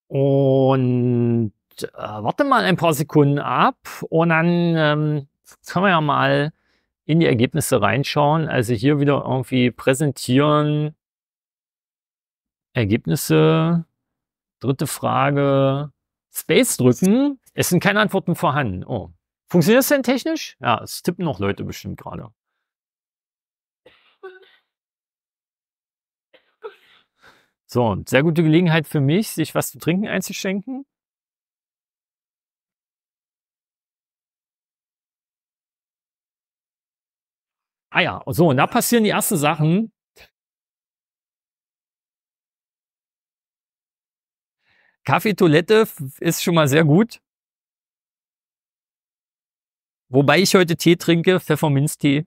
Und äh, warte mal ein paar Sekunden ab und dann ähm, können wir ja mal in die Ergebnisse reinschauen. Also hier wieder irgendwie präsentieren, Ergebnisse, dritte Frage, Space drücken. Es sind keine Antworten vorhanden. Oh. Funktioniert das denn technisch? Ja, es tippen noch Leute bestimmt gerade. So, sehr gute Gelegenheit für mich, sich was zu trinken einzuschenken. Ah ja, so, und da passieren die ersten Sachen. Kaffeetoilette ist schon mal sehr gut. Wobei ich heute Tee trinke, Pfefferminztee.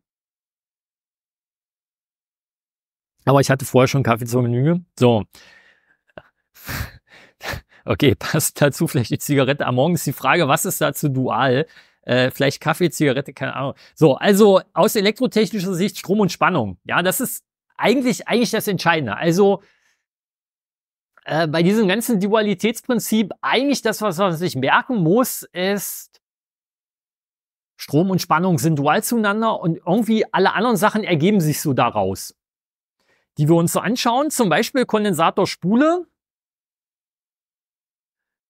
Aber ich hatte vorher schon Kaffee zur Menüge. So. <laughs> Okay, passt dazu vielleicht die Zigarette. Am Morgen ist die Frage, was ist dazu dual? äh, vielleicht Kaffee, Zigarette, keine Ahnung. So, also aus elektrotechnischer Sicht Strom und Spannung. Ja, das ist eigentlich, eigentlich das Entscheidende. Also äh, bei diesem ganzen Dualitätsprinzip, eigentlich das, was man sich merken muss, ist, Strom und Spannung sind dual zueinander und irgendwie alle anderen Sachen ergeben sich so daraus, die wir uns so anschauen. Zum Beispiel Kondensatorspule.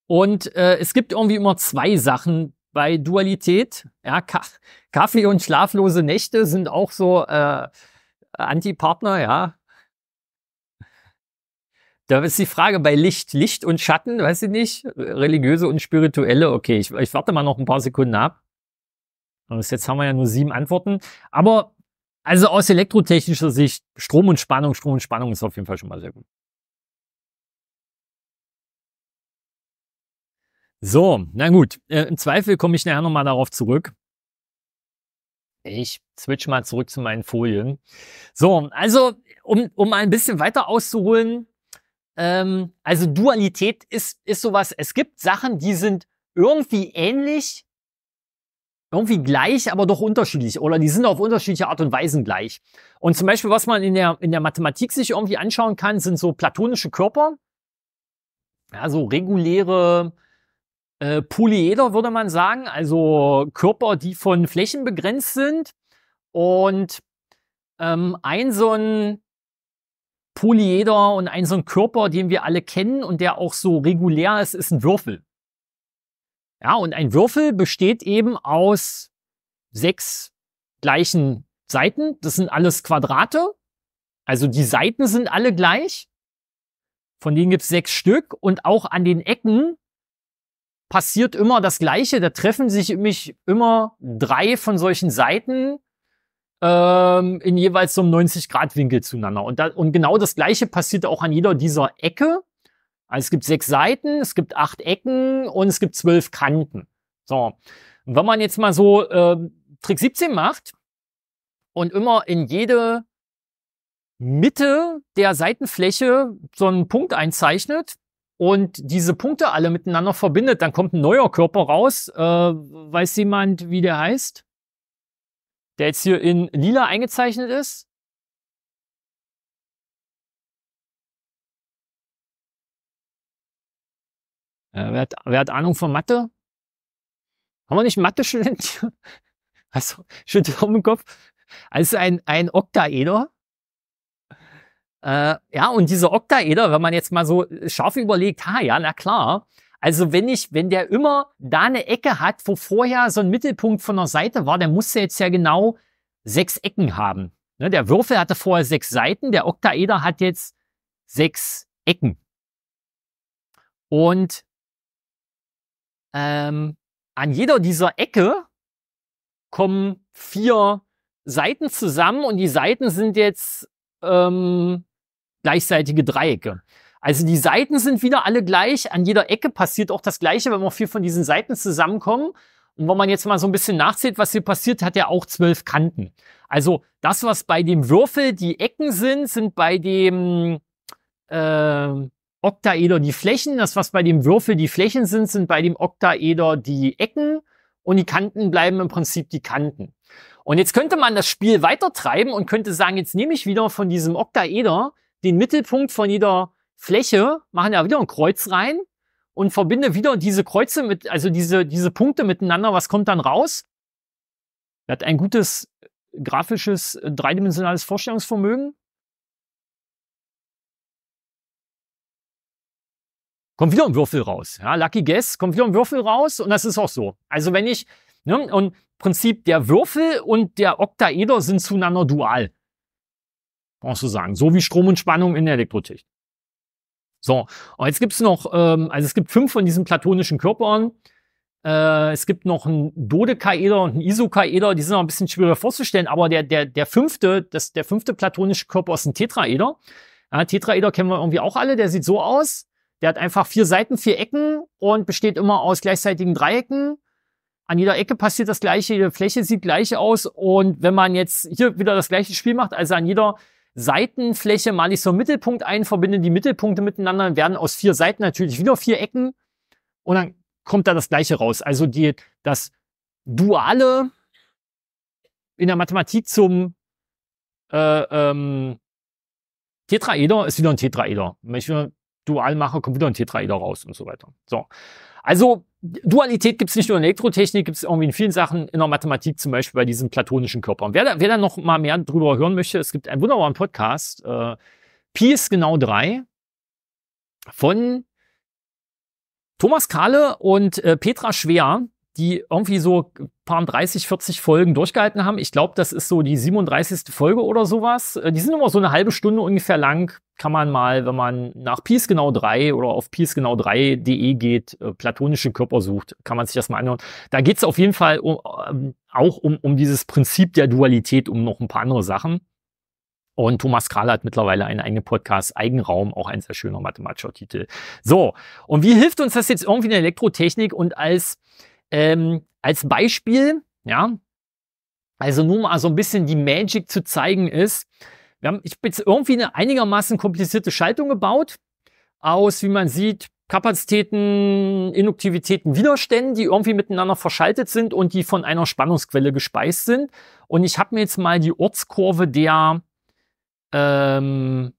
Und äh, es gibt irgendwie immer zwei Sachen, bei Dualität. Ja, Ka Kaffee und schlaflose Nächte sind auch so äh, Antipartner, ja. Da ist die Frage bei Licht, Licht und Schatten, weiß ich nicht. Religiöse und spirituelle, okay, ich, ich warte mal noch ein paar Sekunden ab. Bis jetzt haben wir ja nur sieben Antworten. Aber also aus elektrotechnischer Sicht, Strom und Spannung, Strom und Spannung ist auf jeden Fall schon mal sehr gut. So, na gut. Äh, Im Zweifel komme ich nachher nochmal darauf zurück. Ich switch mal zurück zu meinen Folien. So, also um, um ein bisschen weiter auszuholen, ähm, also Dualität ist, ist sowas, es gibt Sachen, die sind irgendwie ähnlich, irgendwie gleich, aber doch unterschiedlich oder die sind auf unterschiedliche Art und Weisen gleich. Und zum Beispiel, was man in der, in der Mathematik sich irgendwie anschauen kann, sind so platonische Körper, ja, so reguläre äh, Polyeder würde man sagen, also Körper, die von Flächen begrenzt sind. Und ähm, ein so ein Polyeder und ein so ein Körper, den wir alle kennen und der auch so regulär ist, ist ein Würfel. Ja, und ein Würfel besteht eben aus sechs gleichen Seiten. Das sind alles Quadrate. Also die Seiten sind alle gleich. Von denen gibt es sechs Stück. Und auch an den Ecken passiert immer das Gleiche. Da treffen sich mich immer drei von solchen Seiten ähm, in jeweils so einem 90-Grad-Winkel zueinander. Und, da, und genau das Gleiche passiert auch an jeder dieser Ecke. Also es gibt sechs Seiten, es gibt acht Ecken und es gibt zwölf Kanten. So. Und wenn man jetzt mal so äh, Trick 17 macht und immer in jede Mitte der Seitenfläche so einen Punkt einzeichnet, und diese Punkte alle miteinander verbindet, dann kommt ein neuer Körper raus. Äh, weiß jemand, wie der heißt? Der jetzt hier in lila eingezeichnet ist. Äh, wer, hat, wer, hat, Ahnung von Mathe? Haben wir nicht Mathe-Student? Achso, <laughs> schüttelt auf den Kopf. Also ein, ein Oktaeder. Äh, ja, und dieser Oktaeder, wenn man jetzt mal so äh, scharf überlegt, ha, ja, na klar. Also wenn ich, wenn der immer da eine Ecke hat, wo vorher so ein Mittelpunkt von der Seite war, der muss jetzt ja genau sechs Ecken haben. Ne, der Würfel hatte vorher sechs Seiten, der Oktaeder hat jetzt sechs Ecken. Und ähm, an jeder dieser Ecke kommen vier Seiten zusammen und die Seiten sind jetzt ähm, gleichseitige Dreiecke. Also die Seiten sind wieder alle gleich. An jeder Ecke passiert auch das Gleiche, wenn wir vier von diesen Seiten zusammenkommen. Und wenn man jetzt mal so ein bisschen nachzählt, was hier passiert, hat er auch zwölf Kanten. Also das, was bei dem Würfel die Ecken sind, sind bei dem äh, Oktaeder die Flächen. Das, was bei dem Würfel die Flächen sind, sind bei dem Oktaeder die Ecken. Und die Kanten bleiben im Prinzip die Kanten. Und jetzt könnte man das Spiel weiter treiben und könnte sagen, jetzt nehme ich wieder von diesem Oktaeder den Mittelpunkt von jeder Fläche, machen da wieder ein Kreuz rein und verbinde wieder diese Kreuze mit, also diese, diese Punkte miteinander. Was kommt dann raus? Er hat ein gutes äh, grafisches, äh, dreidimensionales Vorstellungsvermögen. Kommt wieder ein Würfel raus. Ja, Lucky Guess, kommt wieder ein Würfel raus und das ist auch so. Also wenn ich, ne, und Prinzip der Würfel und der Oktaeder sind zueinander dual brauchst du sagen. So wie Strom und Spannung in der Elektrotechnik. So, und jetzt gibt es noch, ähm, also es gibt fünf von diesen platonischen Körpern. Äh, es gibt noch einen Dodekaeder und einen Isokaeder, die sind noch ein bisschen schwieriger vorzustellen, aber der, der, der fünfte, das, der fünfte platonische Körper ist ein Tetraeder. Ja, Tetraeder kennen wir irgendwie auch alle, der sieht so aus. Der hat einfach vier Seiten, vier Ecken und besteht immer aus gleichzeitigen Dreiecken. An jeder Ecke passiert das gleiche, jede Fläche sieht gleich aus. Und wenn man jetzt hier wieder das gleiche Spiel macht, also an jeder Seitenfläche male ich so einen Mittelpunkt ein, verbinde die Mittelpunkte miteinander und werden aus vier Seiten natürlich wieder vier Ecken und dann kommt da das Gleiche raus. Also die, das Duale in der Mathematik zum äh, ähm, Tetraeder ist wieder ein Tetraeder. Wenn ich wieder dual mache, kommt wieder ein Tetraeder raus und so weiter. So. Also Dualität gibt es nicht nur in Elektrotechnik, gibt es irgendwie in vielen Sachen, in der Mathematik zum Beispiel bei diesen platonischen Körpern. Wer da, wer da noch mal mehr drüber hören möchte, es gibt einen wunderbaren Podcast, äh, Pi ist genau 3 von Thomas Kahle und äh, Petra Schwer die irgendwie so ein paar 30, 40 Folgen durchgehalten haben. Ich glaube, das ist so die 37. Folge oder sowas. Äh, die sind immer so eine halbe Stunde ungefähr lang. Kann man mal, wenn man nach Peace genau 3 oder auf peacegenau 3.de geht, äh, platonische Körper sucht, kann man sich das mal anhören. Da geht es auf jeden Fall um, ähm, auch um, um dieses Prinzip der Dualität, um noch ein paar andere Sachen. Und Thomas Kral hat mittlerweile einen eigenen Podcast, Eigenraum, auch ein sehr schöner mathematischer Titel. So, und wie hilft uns das jetzt irgendwie in der Elektrotechnik und als ähm, als Beispiel, ja, also nur mal so ein bisschen die Magic zu zeigen ist, wir haben, ich habe jetzt irgendwie eine einigermaßen komplizierte Schaltung gebaut aus, wie man sieht, Kapazitäten, Induktivitäten, Widerständen, die irgendwie miteinander verschaltet sind und die von einer Spannungsquelle gespeist sind. Und ich habe mir jetzt mal die Ortskurve der ähm,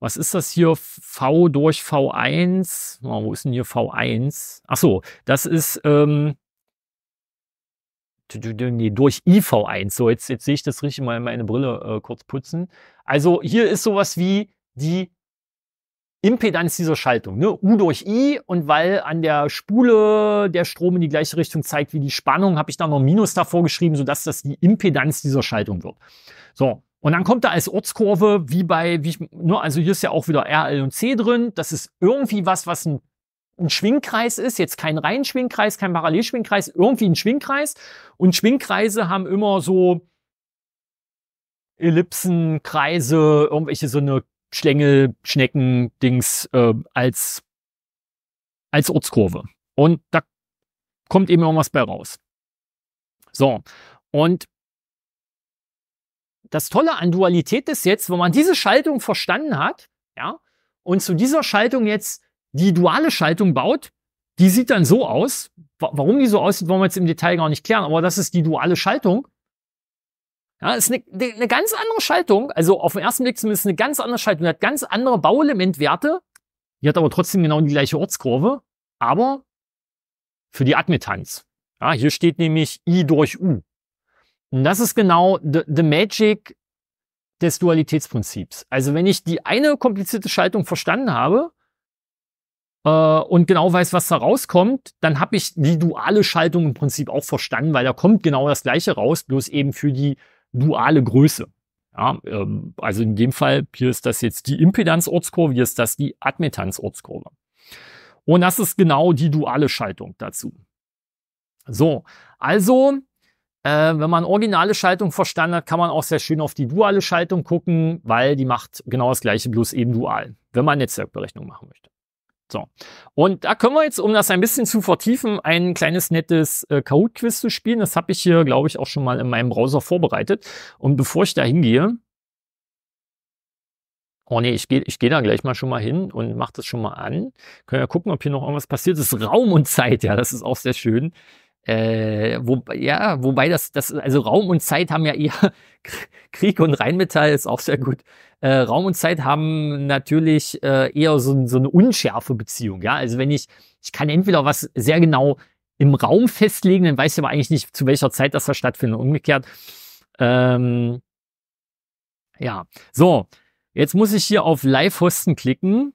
was ist das hier? V durch V1. Oh, wo ist denn hier V1? Ach so, das ist ähm, nee, durch IV1. So, jetzt, jetzt sehe ich das richtig mal meine Brille äh, kurz putzen. Also hier ist sowas wie die Impedanz dieser Schaltung. Ne? U durch I und weil an der Spule der Strom in die gleiche Richtung zeigt wie die Spannung, habe ich da noch ein Minus davor geschrieben, sodass das die Impedanz dieser Schaltung wird. So, und dann kommt da als Ortskurve, wie bei, wie ich, ne, also hier ist ja auch wieder R, L und C drin. Das ist irgendwie was, was ein, ein Schwingkreis ist. Jetzt kein Schwingkreis, kein Parallelschwingkreis, irgendwie ein Schwingkreis. Und Schwingkreise haben immer so Ellipsen, Kreise, irgendwelche so eine Schlängel, Schnecken, Dings äh, als, als Ortskurve. Und da kommt eben irgendwas bei raus. So. Und das Tolle an Dualität ist jetzt, wenn man diese Schaltung verstanden hat, ja, und zu dieser Schaltung jetzt die duale Schaltung baut, die sieht dann so aus. Warum die so aussieht, wollen wir jetzt im Detail gar nicht klären, aber das ist die duale Schaltung. Ja, ist eine, eine ne ganz andere Schaltung, also auf den ersten Blick zumindest eine ganz andere Schaltung, die hat ganz andere Bauelementwerte, die hat aber trotzdem genau die gleiche Ortskurve, aber für die Admittanz. Ja, hier steht nämlich I durch U. Und das ist genau the, the magic des Dualitätsprinzips. Also wenn ich die eine komplizierte Schaltung verstanden habe äh, und genau weiß, was da rauskommt, dann habe ich die duale Schaltung im Prinzip auch verstanden, weil da kommt genau das gleiche raus, bloß eben für die duale Größe. Ja, ähm, also in dem Fall, hier ist das jetzt die Impedanz-Ortskurve, hier ist das die Admittanz-Ortskurve. Und das ist genau die duale Schaltung dazu. So, also äh, wenn man originale Schaltung verstanden hat, kann man auch sehr schön auf die duale Schaltung gucken, weil die macht genau das gleiche, bloß eben dual, wenn man Netzwerkberechnung machen möchte. So, und da können wir jetzt, um das ein bisschen zu vertiefen, ein kleines nettes äh, Kahoot-Quiz zu spielen. Das habe ich hier, glaube ich, auch schon mal in meinem Browser vorbereitet. Und bevor ich da hingehe, oh nee, ich gehe ich geh da gleich mal schon mal hin und mache das schon mal an. Können wir gucken, ob hier noch irgendwas passiert ist. Raum und Zeit, ja, das ist auch sehr schön. Äh, wo, ja, wobei das, das, also Raum und Zeit haben ja eher <laughs> Krieg und Rheinmetall ist auch sehr gut. Äh, Raum und Zeit haben natürlich äh, eher so, so eine unschärfe Beziehung. Ja, also wenn ich, ich kann entweder was sehr genau im Raum festlegen, dann weiß ich aber eigentlich nicht, zu welcher Zeit das da stattfindet. Umgekehrt. Ähm, ja, so. Jetzt muss ich hier auf Live-Hosten klicken.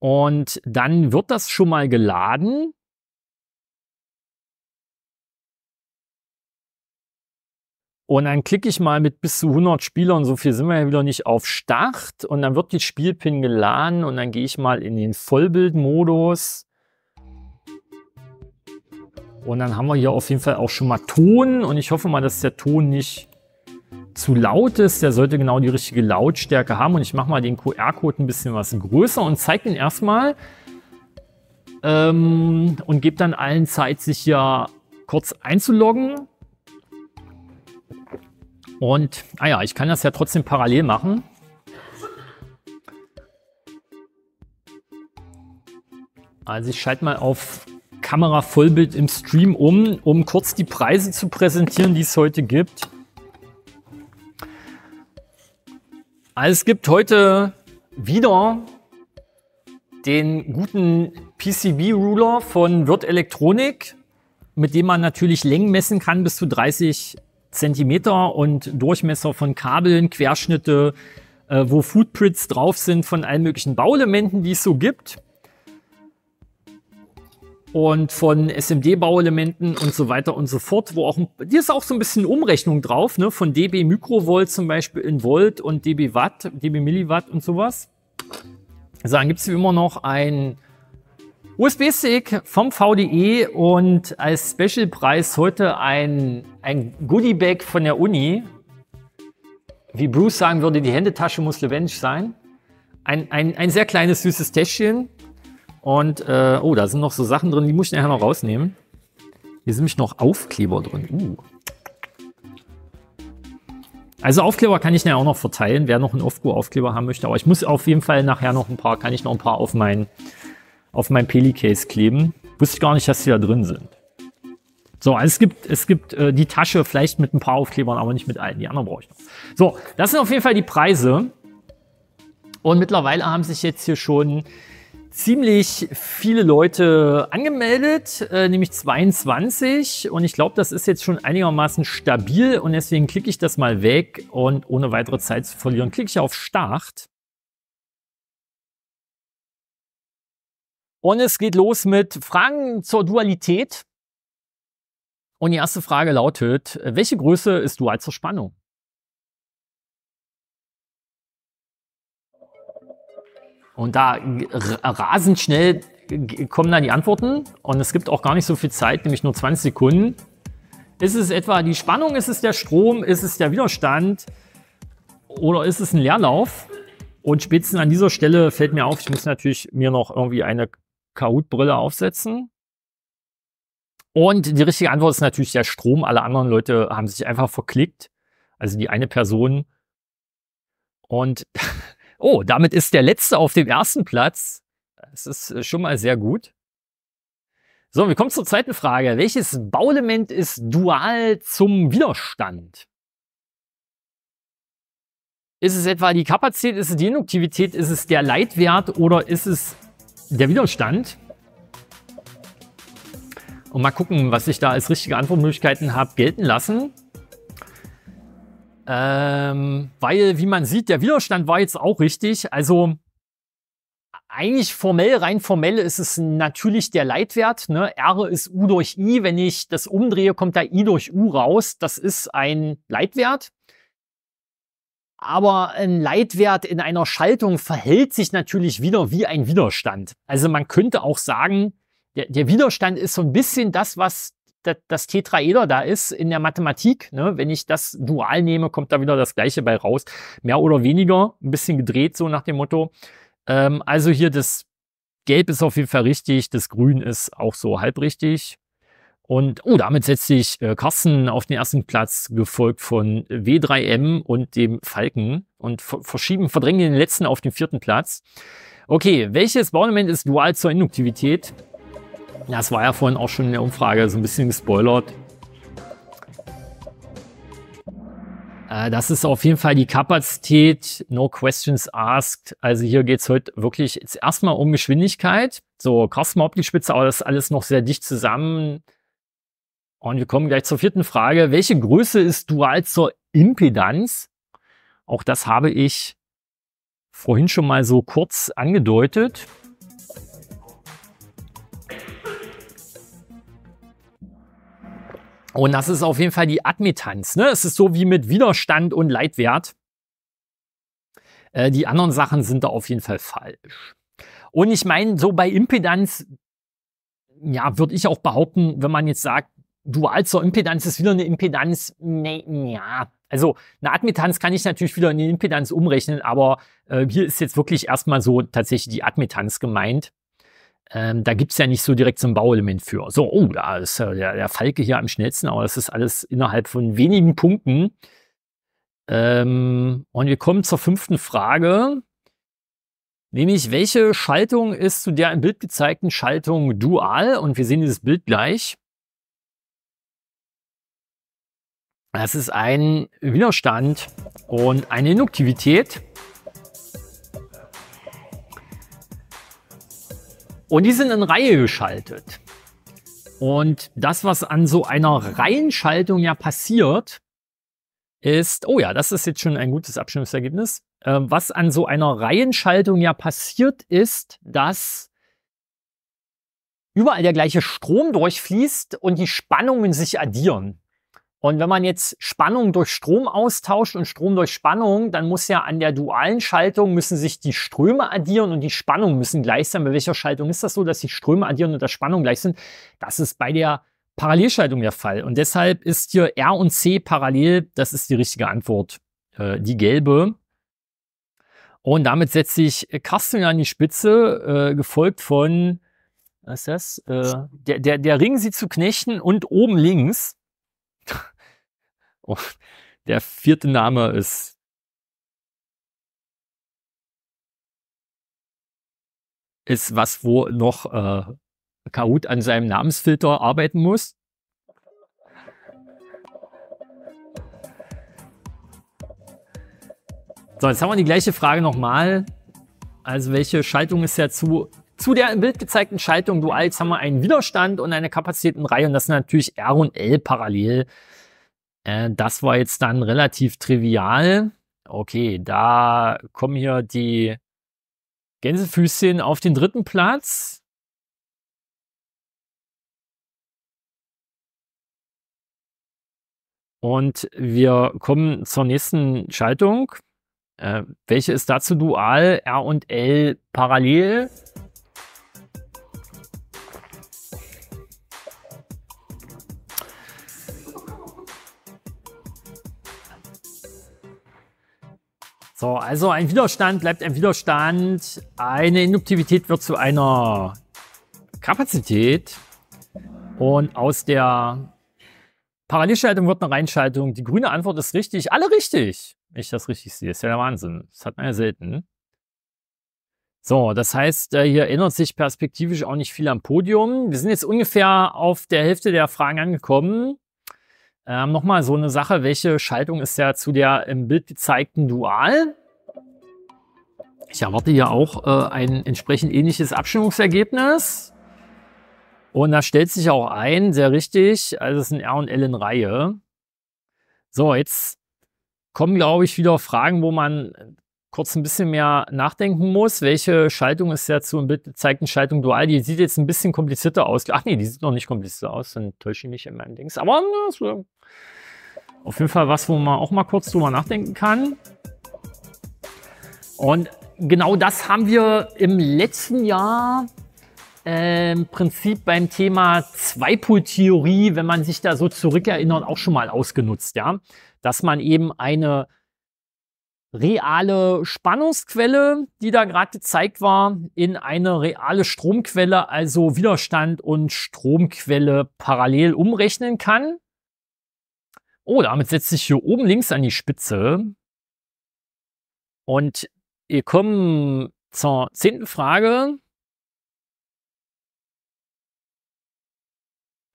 Und dann wird das schon mal geladen. Und dann klicke ich mal mit bis zu 100 Spielern, so viel sind wir ja wieder nicht, auf Start. Und dann wird die Spielpin geladen und dann gehe ich mal in den Vollbildmodus. Und dann haben wir hier auf jeden Fall auch schon mal Ton. Und ich hoffe mal, dass der Ton nicht zu laut ist. Der sollte genau die richtige Lautstärke haben. Und ich mache mal den QR-Code ein bisschen was größer und zeige ihn erstmal. Ähm, und gebe dann allen Zeit, sich hier kurz einzuloggen. Und, ah ja, ich kann das ja trotzdem parallel machen. Also ich schalte mal auf Kamera Vollbild im Stream um, um kurz die Preise zu präsentieren, die es heute gibt. Also es gibt heute wieder den guten PCB-Ruler von Wirt Elektronik, mit dem man natürlich Längen messen kann bis zu 30 Zentimeter und Durchmesser von Kabeln, Querschnitte, äh, wo Footprints drauf sind von allen möglichen Bauelementen, die es so gibt. Und von SMD-Bauelementen und so weiter und so fort, wo auch, hier ist auch so ein bisschen Umrechnung drauf, ne, von dB Mikrovolt zum Beispiel in Volt und dB Watt, dB Milliwatt und sowas. Also dann gibt es immer noch ein USB-Stick vom VDE und als Special-Preis heute ein, ein Goodie-Bag von der Uni. Wie Bruce sagen würde, die Händetasche muss lebendig sein. Ein, ein, ein sehr kleines, süßes Täschchen. Und, äh, oh, da sind noch so Sachen drin, die muss ich nachher noch rausnehmen. Hier sind nämlich noch Aufkleber drin. Uh. Also Aufkleber kann ich nachher auch noch verteilen, wer noch einen Ofco-Aufkleber haben möchte. Aber ich muss auf jeden Fall nachher noch ein paar, kann ich noch ein paar auf meinen auf mein Pelicase kleben. Wusste ich gar nicht, dass die da drin sind. So, also es gibt, es gibt äh, die Tasche vielleicht mit ein paar Aufklebern, aber nicht mit allen. Die anderen brauche ich noch. So, das sind auf jeden Fall die Preise. Und mittlerweile haben sich jetzt hier schon ziemlich viele Leute angemeldet, äh, nämlich 22. Und ich glaube, das ist jetzt schon einigermaßen stabil. Und deswegen klicke ich das mal weg. Und ohne weitere Zeit zu verlieren, klicke ich auf Start. Und es geht los mit Fragen zur Dualität. Und die erste Frage lautet, welche Größe ist dual zur Spannung? Und da rasend schnell kommen dann die Antworten und es gibt auch gar nicht so viel Zeit, nämlich nur 20 Sekunden. Ist es etwa die Spannung, ist es der Strom, ist es der Widerstand oder ist es ein Leerlauf? Und spätestens an dieser Stelle fällt mir auf, ich muss natürlich mir noch irgendwie eine Kahoot-Brille aufsetzen. Und die richtige Antwort ist natürlich der Strom. Alle anderen Leute haben sich einfach verklickt. Also die eine Person. Und <laughs> oh, damit ist der letzte auf dem ersten Platz. Das ist äh, schon mal sehr gut. So, wir kommen zur zweiten Frage. Welches Bauelement ist dual zum Widerstand? Ist es etwa die Kapazität, ist es die Induktivität, ist es der Leitwert oder ist es der Widerstand. Und mal gucken, was ich da als richtige Antwortmöglichkeiten habe gelten lassen. Ähm, weil, wie man sieht, der Widerstand war jetzt auch richtig. Also eigentlich formell, rein formell ist es natürlich der Leitwert. Ne? R ist U durch I. Wenn ich das umdrehe, kommt da I durch U raus. Das ist ein Leitwert aber ein Leitwert in einer Schaltung verhält sich natürlich wieder wie ein Widerstand. Also man könnte auch sagen, der, der Widerstand ist so ein bisschen das, was das Tetraeder da ist in der Mathematik. Ne? Wenn ich das dual nehme, kommt da wieder das gleiche bei raus. Mehr oder weniger, ein bisschen gedreht so nach dem Motto. Ähm, also hier das Gelb ist auf jeden Fall richtig, das Grün ist auch so halb richtig. Und oh, damit setzt sich äh, Carsten auf den ersten Platz, gefolgt von W3M und dem Falken und verschieben, verdrängen den letzten auf den vierten Platz. Okay, welches Bauelement ist dual zur Induktivität? Das war ja vorhin auch schon in der Umfrage so ein bisschen gespoilert. Äh, das ist auf jeden Fall die Kapazität, no questions asked. Also hier geht es heute wirklich jetzt erstmal um Geschwindigkeit. So, Carsten auf die Spitze, aber das ist alles noch sehr dicht zusammen. Und wir kommen gleich zur vierten Frage. Welche Größe ist dual zur Impedanz? Auch das habe ich vorhin schon mal so kurz angedeutet. Und das ist auf jeden Fall die Admitanz. Ne? Es ist so wie mit Widerstand und Leitwert. Äh, die anderen Sachen sind da auf jeden Fall falsch. Und ich meine, so bei Impedanz, ja, würde ich auch behaupten, wenn man jetzt sagt, dual zur Impedanz ist wieder eine Impedanz, nee, ja. Also eine Admittanz kann ich natürlich wieder in die Impedanz umrechnen, aber äh, hier ist jetzt wirklich erstmal so tatsächlich die Admittanz gemeint. Ähm, da gibt es ja nicht so direkt so ein Bauelement für. So, oh, da ist äh, der, der, Falke hier am schnellsten, aber das ist alles innerhalb von wenigen Punkten. Ähm, und wir kommen zur fünften Frage. Nämlich, welche Schaltung ist zu der im Bild gezeigten Schaltung dual? Und wir sehen dieses Bild gleich. Das ist ein Widerstand und eine Induktivität. Und die sind in Reihe geschaltet. Und das, was an so einer Reihenschaltung ja passiert, ist, oh ja, das ist jetzt schon ein gutes Abstimmungsergebnis. Äh, was an so einer Reihenschaltung ja passiert ist, dass überall der gleiche Strom durchfließt und die Spannungen sich addieren. Und wenn man jetzt Spannung durch Strom austauscht und Strom durch Spannung, dann muss ja an der dualen Schaltung müssen sich die Ströme addieren und die Spannung müssen gleich sein. Bei welcher Schaltung ist das so, dass die Ströme addieren und der Spannung gleich sind? Das ist bei der Parallelschaltung der Fall. Und deshalb ist hier R und C parallel. Das ist die richtige Antwort. Äh, die gelbe. Und damit setze ich äh, Carsten an die Spitze, äh, gefolgt von, was ist das? Äh, der, der, der Ring sie zu knechten und oben links. Oh, der vierte Name ist ist was, wo noch äh, Kahoot an seinem Namensfilter arbeiten muss. So, jetzt haben wir die gleiche Frage nochmal. Also welche Schaltung ist ja zu, zu der im Bild gezeigten Schaltung dual? Jetzt haben wir einen Widerstand und eine Kapazitätenreihe und das sind natürlich R und L parallel. Äh, das war jetzt dann relativ trivial. Okay, da kommen hier die Gänsefüßchen auf den dritten Platz. Und wir kommen zur nächsten Schaltung. Äh, welche ist dazu dual? R und L parallel. So, also ein Widerstand bleibt ein Widerstand. Eine Induktivität wird zu einer Kapazität. Und aus der Parallelschaltung wird eine Reinschaltung. Die grüne Antwort ist richtig. Alle richtig. Wenn ich das richtig sehe. Ist ja der Wahnsinn. Das hat man ja selten. So, das heißt, äh, hier erinnert sich perspektivisch auch nicht viel am Podium. Wir sind jetzt ungefähr auf der Hälfte der Fragen angekommen. Ähm, Nochmal so eine Sache, welche Schaltung ist ja zu der im Bild gezeigten Dual? Ich erwarte ja auch äh, ein entsprechend ähnliches Abstimmungsergebnis. Und da stellt sich auch ein, sehr richtig, also es ist ein R und L in Reihe. So, jetzt kommen, glaube ich, wieder Fragen, wo man kurz ein bisschen mehr nachdenken muss. Welche Schaltung ist ja zu im Bild gezeigten Schaltung dual? Die sieht jetzt ein bisschen komplizierter aus. Ach nee, die sieht noch nicht komplizierter aus, dann täusche ich mich in meinen Dings. Aber also, auf jeden Fall was, wo man auch mal kurz drüber nachdenken kann. Und genau das haben wir im letzten Jahr äh, im Prinzip beim Thema Zweipoltheorie, wenn man sich da so zurückerinnert, auch schon mal ausgenutzt, ja. Dass man eben eine reale Spannungsquelle, die da gerade gezeigt war, in eine reale Stromquelle, also Widerstand und Stromquelle parallel umrechnen kann. Oh, damit setze ich hier oben links an die Spitze. Und wir kommen zur zehnten Frage.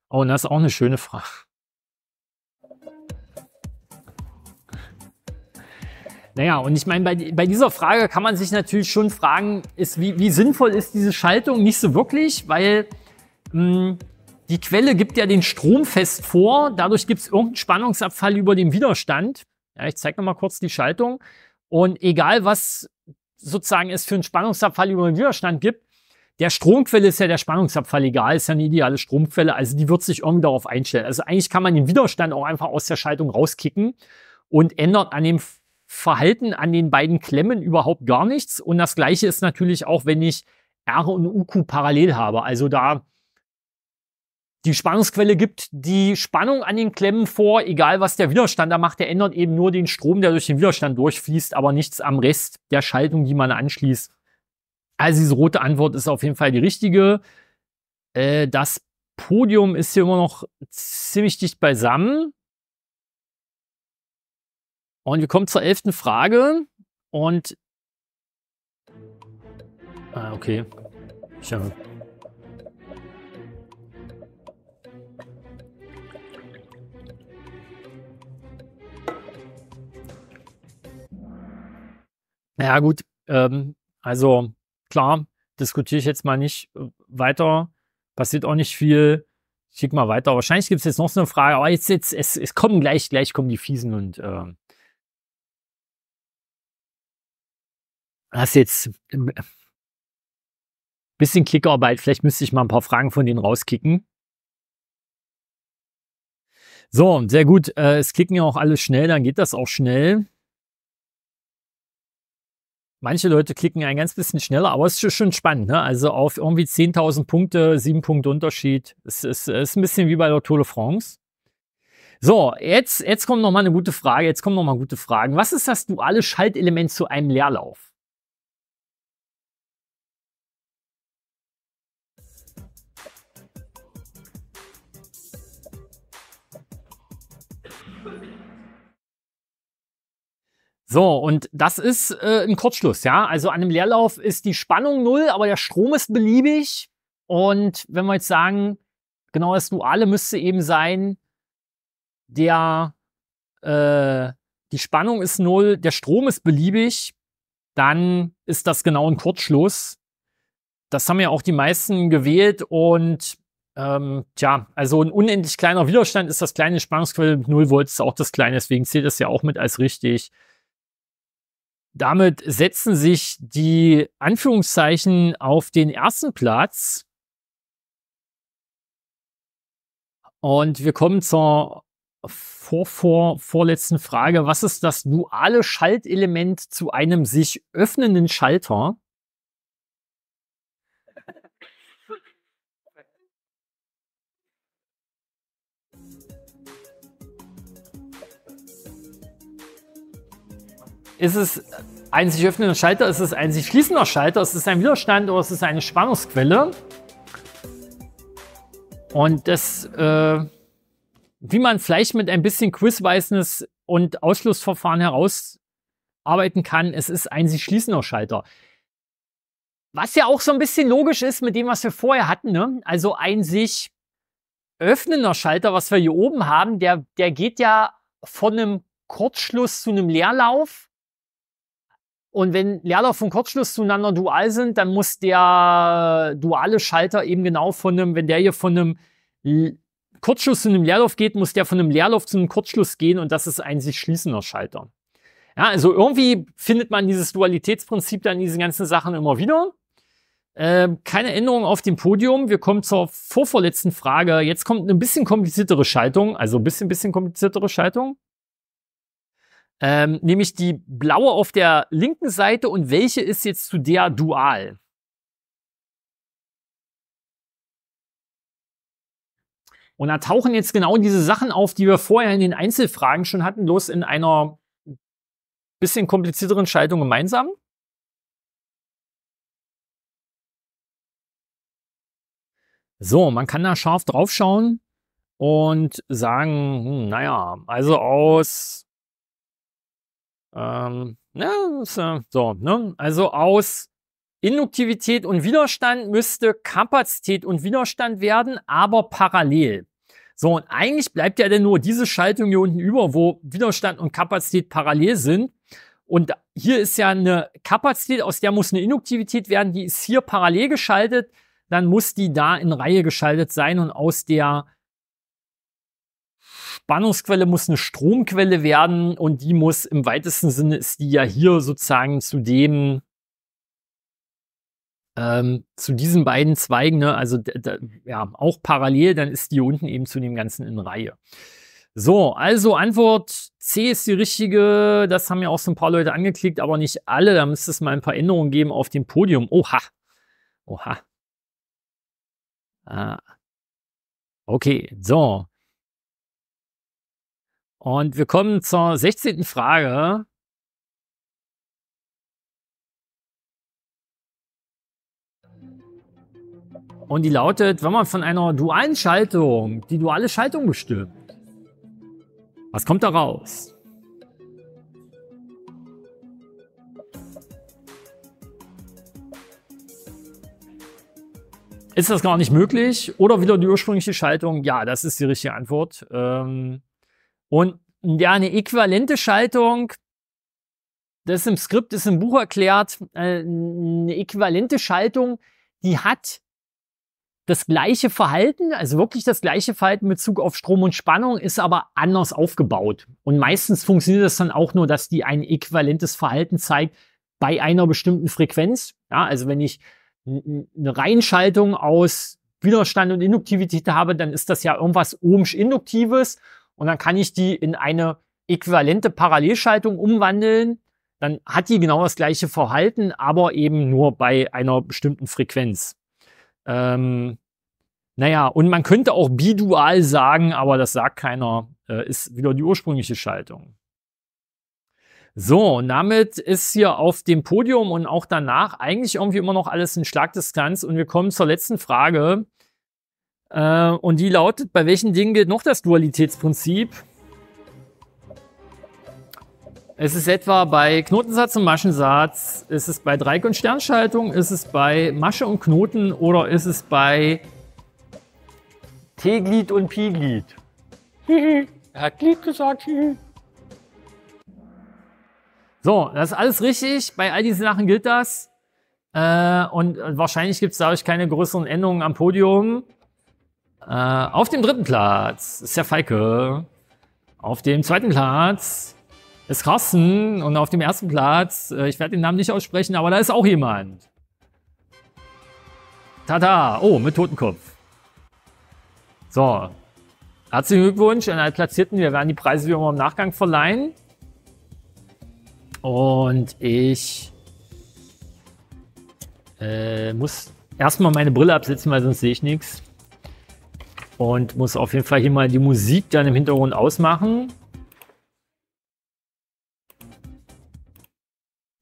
Oh, und das ist auch eine schöne Frage. Naja, und ich meine, bei, bei, dieser Frage kann man sich natürlich schon fragen, ist, wie, wie sinnvoll ist diese Schaltung? Nicht so wirklich, weil mh, hm, die Quelle gibt ja den Strom fest vor. Dadurch gibt es irgendeinen Spannungsabfall über dem Widerstand. Ja, ich zeige nochmal kurz die Schaltung. Und egal, was sozusagen es für einen Spannungsabfall über den Widerstand gibt, der Stromquelle ist ja der Spannungsabfall egal, ist ja eine ideale Stromquelle, also die wird sich irgendwie darauf einstellen. Also eigentlich kann man den Widerstand auch einfach aus der Schaltung rauskicken und ändert an dem Verhalten an den beiden Klemmen überhaupt gar nichts. Und das gleiche ist natürlich auch, wenn ich R und UQ parallel habe. Also da die Spannungsquelle gibt die Spannung an den Klemmen vor, egal was der Widerstand da macht. Der ändert eben nur den Strom, der durch den Widerstand durchfließt, aber nichts am Rest der Schaltung, die man anschließt. Also diese rote Antwort ist auf jeden Fall die richtige. Äh, das Podium ist hier immer noch ziemlich dicht beisammen. Und wir kommen zur elften Frage. Und. Ah, okay. Ich habe. Äh, ja, gut. Ähm, also, klar, diskutiere ich jetzt mal nicht äh, weiter. Passiert auch nicht viel. Ich schick mal weiter. Wahrscheinlich gibt es jetzt noch so eine Frage, aber jetzt, jetzt es, es kommen gleich, gleich kommen die Fiesen und äh, hast jetzt ein ähm, bisschen Kickarbeit. Vielleicht müsste ich mal ein paar Fragen von denen rauskicken. So, sehr gut. Äh, es klicken ja auch alle schnell, dann geht das auch schnell. Manche Leute klicken ein ganz bisschen schneller, aber es ist schon spannend. Ne? Also auf irgendwie 10.000 Punkte, 7 Punkte Unterschied. Es ist, ist ein bisschen wie bei der Tour de France. So, jetzt, jetzt kommt nochmal eine gute Frage. Jetzt kommen nochmal gute Fragen. Was ist das duale Schaltelement zu einem Leerlauf? So, und das ist äh, ein Kurzschluss, ja. Also an einem Leerlauf ist die Spannung null, aber der Strom ist beliebig. Und wenn wir jetzt sagen, genau das Duale müsste eben sein, der, äh, die Spannung ist null, der Strom ist beliebig, dann ist das genau ein Kurzschluss. Das haben ja auch die meisten gewählt und ähm, tja, also ein unendlich kleiner Widerstand ist das kleine Spannungsquelle mit 0 Volt, ist auch das kleine, deswegen zählt das ja auch mit als richtig. Damit setzen sich die Anführungszeichen auf den ersten Platz. Und wir kommen zur vor, vor, vorletzten Frage. Was ist das duale Schaltelement zu einem sich öffnenden Schalter? Ist es ein sich öffnender Schalter? Ist es ein sich schließender Schalter? Ist es ein Widerstand oder ist es eine Spannungsquelle? Und das, äh, wie man vielleicht mit ein bisschen Quizweisnis und Ausschlussverfahren herausarbeiten kann, es ist ein sich schließender Schalter. Was ja auch so ein bisschen logisch ist mit dem, was wir vorher hatten. Ne? Also ein sich öffnender Schalter, was wir hier oben haben, der, der geht ja von einem Kurzschluss zu einem Leerlauf und wenn Leerlauf und Kurzschluss zueinander dual sind, dann muss der duale Schalter eben genau von einem, wenn der hier von einem Kurzschluss zu einem Leerlauf geht, muss der von einem Leerlauf zu einem Kurzschluss gehen und das ist ein sich schließender Schalter. Ja, also irgendwie findet man dieses Dualitätsprinzip dann in diesen ganzen Sachen immer wieder. Äh, keine Änderung auf dem Podium. Wir kommen zur vorvorletzten Frage. Jetzt kommt eine bisschen kompliziertere Schaltung, also ein bisschen, bisschen kompliziertere Schaltung. Ähm, nämlich die blaue auf der linken Seite und welche ist jetzt zu der dual? Und da tauchen jetzt genau diese Sachen auf, die wir vorher in den Einzelfragen schon hatten, bloß in einer bisschen komplizierteren Schaltung gemeinsam. So, man kann da scharf draufschauen und sagen, hm, naja, also aus ähm, ja, äh, so, ne? Also aus Induktivität und Widerstand müsste Kapazität und Widerstand werden, aber parallel. So, und eigentlich bleibt ja dann nur diese Schaltung hier unten über, wo Widerstand und Kapazität parallel sind. Und hier ist ja eine Kapazität, aus der muss eine Induktivität werden, die ist hier parallel geschaltet, dann muss die da in Reihe geschaltet sein und aus der Spannungsquelle muss eine Stromquelle werden und die muss im weitesten Sinne ist die ja hier sozusagen zu dem ähm, zu diesen beiden Zweigen, ne, also ja, auch parallel, dann ist die unten eben zu dem Ganzen in Reihe. So, also Antwort C ist die richtige. Das haben ja auch so ein paar Leute angeklickt, aber nicht alle. Da müsste es mal ein paar Änderungen geben auf dem Podium. Oha. Oha. Ah. Okay, so. Und wir kommen zur 16. Frage. Und die lautet, wenn man von einer dualen Schaltung die duale Schaltung bestimmt, was kommt da raus? Ist das gar nicht möglich? Oder wieder die ursprüngliche Schaltung? Ja, das ist die richtige Antwort. Ähm, und ja, eine äquivalente Schaltung, das ist im Skript ist im Buch erklärt, äh, eine äquivalente Schaltung, die hat das gleiche Verhalten, also wirklich das gleiche Verhalten in Bezug auf Strom und Spannung, ist aber anders aufgebaut. Und meistens funktioniert das dann auch nur, dass die ein äquivalentes Verhalten zeigt bei einer bestimmten Frequenz. Ja, also wenn ich eine Reihenschaltung aus Widerstand und Induktivität habe, dann ist das ja irgendwas ohmsch Induktives und dann kann ich die in eine äquivalente Parallelschaltung umwandeln. Dann hat die genau das gleiche Verhalten, aber eben nur bei einer bestimmten Frequenz. Ähm, naja, und man könnte auch bidual sagen, aber das sagt keiner, äh, ist wieder die ursprüngliche Schaltung. So, und damit ist hier auf dem Podium und auch danach eigentlich irgendwie immer noch alles in Schlagdistanz und wir kommen zur letzten Frage. Äh, und die lautet, bei welchen Dingen gilt noch das Dualitätsprinzip? Es ist etwa bei Knotensatz und Maschensatz, ist es bei Dreieck und Sternschaltung, ist es bei Masche und Knoten oder ist es bei T-Glied und Pi-Glied? <laughs> er hat Glied gesagt. so, das ist alles richtig. Bei all diesen Sachen gilt das. Äh, und wahrscheinlich gibt es dadurch keine größeren Änderungen am Podium. Äh, auf dem dritten Platz ist der Falke. Auf dem zweiten Platz ist Carsten. Und auf dem ersten Platz, äh, ich werde den Namen nicht aussprechen, aber da ist auch jemand. Tada! Oh, mit Totenkopf. So. Herzlichen Glückwunsch an alle Platzierten. Wir werden die Preise wie immer im Nachgang verleihen. Und ich äh, muss erstmal meine Brille absetzen, weil sonst sehe ich nichts. Und muss auf jeden Fall hier mal die Musik dann im Hintergrund ausmachen.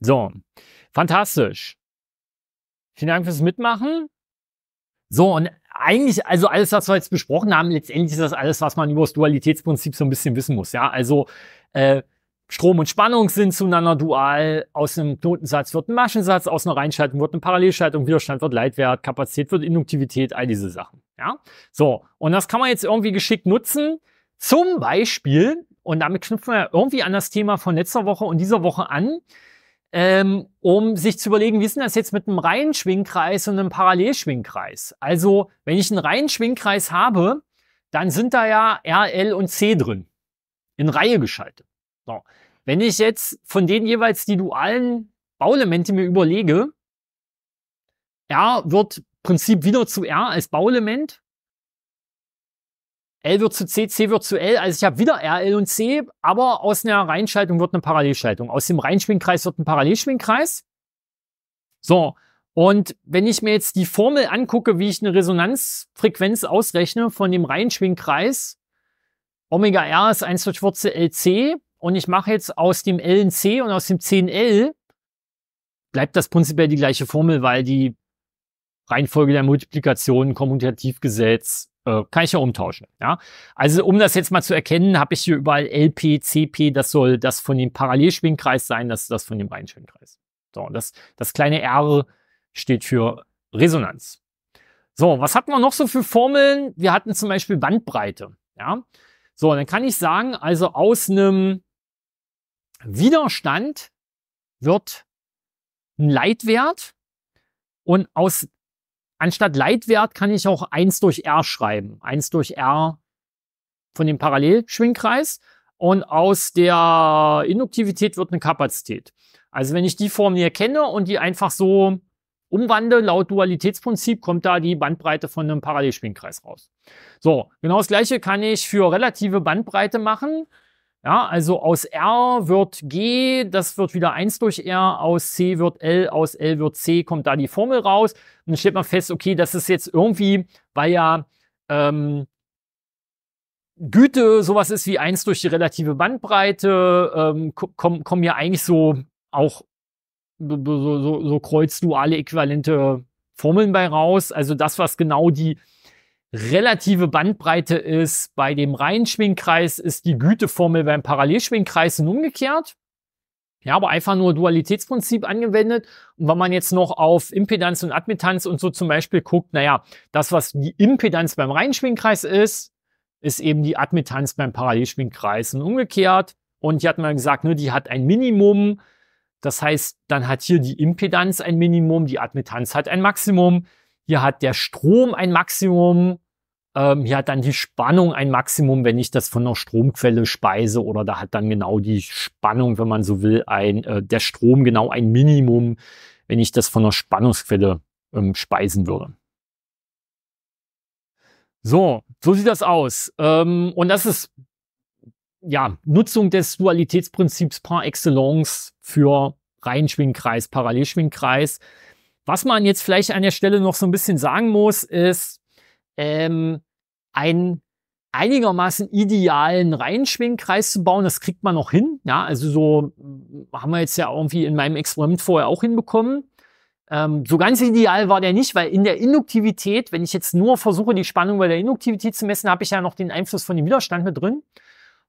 So, fantastisch. Vielen Dank fürs Mitmachen. So, und eigentlich, also alles, was wir jetzt besprochen haben, letztendlich ist das alles, was man über das Dualitätsprinzip so ein bisschen wissen muss. Ja, also äh, Strom und Spannung sind zueinander dual. Aus einem Knotensatz wird ein Maschensatz, aus einer Reinschaltung wird eine Parallelschaltung, Widerstand wird Leitwert, Kapazität wird Induktivität, all diese Sachen. Ja, so. Und das kann man jetzt irgendwie geschickt nutzen. Zum Beispiel, und damit knüpfen wir irgendwie an das Thema von letzter Woche und dieser Woche an, ähm, um sich zu überlegen, wie ist denn das jetzt mit einem reinen Schwingkreis und einem Parallelschwingkreis? Also, wenn ich einen reinen Schwingkreis habe, dann sind da ja R, L und C drin. In Reihe geschaltet. So. Wenn ich jetzt von denen jeweils die dualen Bauelemente mir überlege, R wird Prinzip wieder zu R als Bauelement. L wird zu C, C wird zu L. Also ich habe wieder R, L und C, aber aus einer Reinschaltung wird eine Parallelschaltung. Aus dem Reinschwingkreis wird ein Parallelschwingkreis. So, und wenn ich mir jetzt die Formel angucke, wie ich eine Resonanzfrequenz ausrechne von dem Reinschwingkreis, Omega R ist 1 durch Wurzel LC und ich mache jetzt aus dem L ein C und aus dem C ein L, bleibt das prinzipiell die gleiche Formel, weil die Reihenfolge der Multiplikation, Kommutativgesetz, äh, kann ich ja umtauschen. Ja? Also um das jetzt mal zu erkennen, habe ich hier überall LP, CP, das soll das von dem Parallelschwingkreis sein, das ist das von dem reinen Schwingkreis. So, das, das kleine R steht für Resonanz. So, was hatten wir noch so für Formeln? Wir hatten zum Beispiel Bandbreite. Ja? So, dann kann ich sagen, also aus einem Widerstand wird ein Leitwert und aus Anstatt Leitwert kann ich auch 1 durch R schreiben. 1 durch R von dem Parallelschwingkreis. Und aus der Induktivität wird eine Kapazität. Also wenn ich die Formel hier kenne und die einfach so umwandle, laut Dualitätsprinzip kommt da die Bandbreite von einem Parallelschwingkreis raus. So, genau das gleiche kann ich für relative Bandbreite machen. Ja, also aus R wird G, das wird wieder 1 durch R, aus C wird L, aus L wird C, kommt da die Formel raus. Und dann stellt man fest, okay, das ist jetzt irgendwie, weil ja ähm, Güte sowas ist wie 1 durch die relative Bandbreite, ähm, kommen komm ja eigentlich so auch so, so, so kreuzduale äquivalente Formeln bei raus. Also das, was genau die relative Bandbreite ist. Bei dem reinen Schwingkreis ist die Güteformel beim Parallelschwingkreis nun umgekehrt. Ja, aber einfach nur Dualitätsprinzip angewendet. Und wenn man jetzt noch auf Impedanz und Admittanz und so zum Beispiel guckt, naja, das, was die Impedanz beim Reihenschwingkreis ist, ist eben die Admittanz beim Parallelschwingkreis und umgekehrt. Und hier hat man gesagt, ne, die hat ein Minimum. Das heißt, dann hat hier die Impedanz ein Minimum, die Admittanz hat ein Maximum. Hier hat der Strom ein Maximum ähm, ja dann die Spannung ein Maximum, wenn ich das von einer Stromquelle speise oder da hat dann genau die Spannung, wenn man so will, ein äh, der Strom genau ein Minimum, wenn ich das von einer Spannungsquelle ähm, speisen würde. So, so sieht das aus. Ähm, und das ist ja Nutzung des Dualitätsprinzips par excellence für Reihenschwingkreis, Parallelschwingkreis. Was man jetzt vielleicht an der Stelle noch so ein bisschen sagen muss, ist, ähm, einen einigermaßen idealen Reihenschwingkreis zu bauen. Das kriegt man noch hin. Ja, also so hm, haben wir jetzt ja irgendwie in meinem Experiment vorher auch hinbekommen. Ähm, so ganz ideal war der nicht, weil in der Induktivität, wenn ich jetzt nur versuche, die Spannung bei der Induktivität zu messen, habe ich ja noch den Einfluss von dem Widerstand mit drin.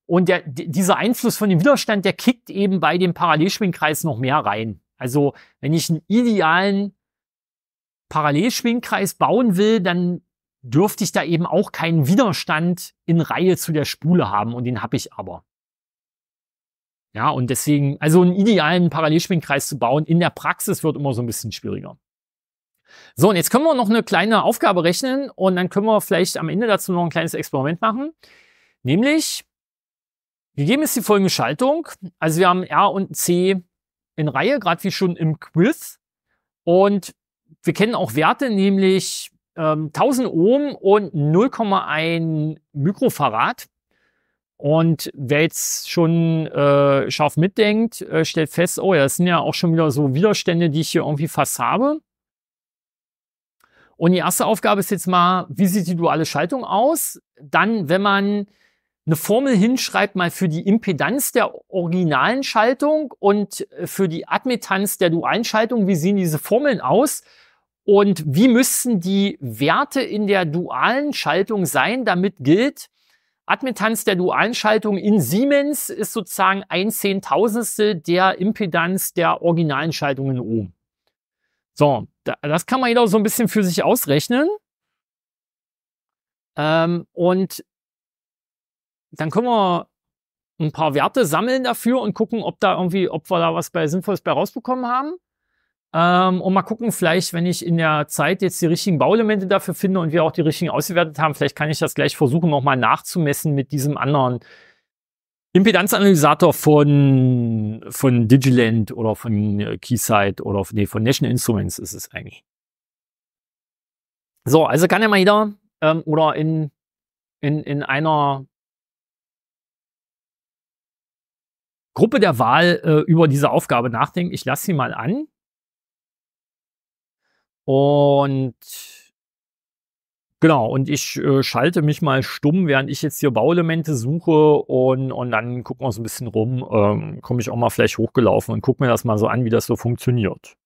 Und der, dieser Einfluss von dem Widerstand, der kickt eben bei dem Parallelschwingkreis noch mehr rein. Also wenn ich einen idealen Parallelschwingkreis bauen will, dann dürfte ich da eben auch keinen Widerstand in Reihe zu der Spule haben und den habe ich aber. Ja, und deswegen, also einen idealen Parallelschwingkreis zu bauen in der Praxis wird immer so ein bisschen schwieriger. So, und jetzt können wir noch eine kleine Aufgabe rechnen und dann können wir vielleicht am Ende dazu noch ein kleines Experiment machen. Nämlich, gegeben ist die folgende Schaltung. Also wir haben R und C in Reihe, gerade wie schon im Quiz. Und wir kennen auch Werte, nämlich 1000 ähm, Ohm und 0,1 Mikrofarad. Und wer jetzt schon äh, scharf mitdenkt, äh, stellt fest, oh ja, das sind ja auch schon wieder so Widerstände, die ich hier irgendwie fast habe. Und die erste Aufgabe ist jetzt mal, wie sieht die duale Schaltung aus? Dann, wenn man eine Formel hinschreibt, mal für die Impedanz der originalen Schaltung und äh, für die Admittanz der dualen Schaltung, wie sehen diese Formeln aus? Und wie müssten die Werte in der dualen Schaltung sein, damit gilt, Admittanz der dualen Schaltung in Siemens ist sozusagen ein Zehntausendstel der Impedanz der originalen Schaltung in Ohm. So, das kann man jedoch so ein bisschen für sich ausrechnen. Ähm, und dann können wir ein paar Werte sammeln dafür und gucken, ob da irgendwie, ob wir da was bei Sinnvolles bei rausbekommen haben. Ähm, und mal gucken, vielleicht, wenn ich in der Zeit jetzt die richtigen Bauelemente dafür finde und wir auch die richtigen ausgewertet haben, vielleicht kann ich das gleich versuchen, nochmal nachzumessen mit diesem anderen Impedanzanalysator von, von Digiland oder von äh, Keysight oder von, nee, von National Instruments ist es eigentlich. So, also kann ja mal jeder ähm, oder in, in, in einer Gruppe der Wahl äh, über diese Aufgabe nachdenken. Ich lasse sie mal an. Und genau, und ich äh, schalte mich mal stumm, während ich jetzt hier Bauelemente suche und, und dann gucken wir uns ein bisschen rum, ähm, komme ich auch mal vielleicht hochgelaufen und gucke mir das mal so an, wie das so funktioniert.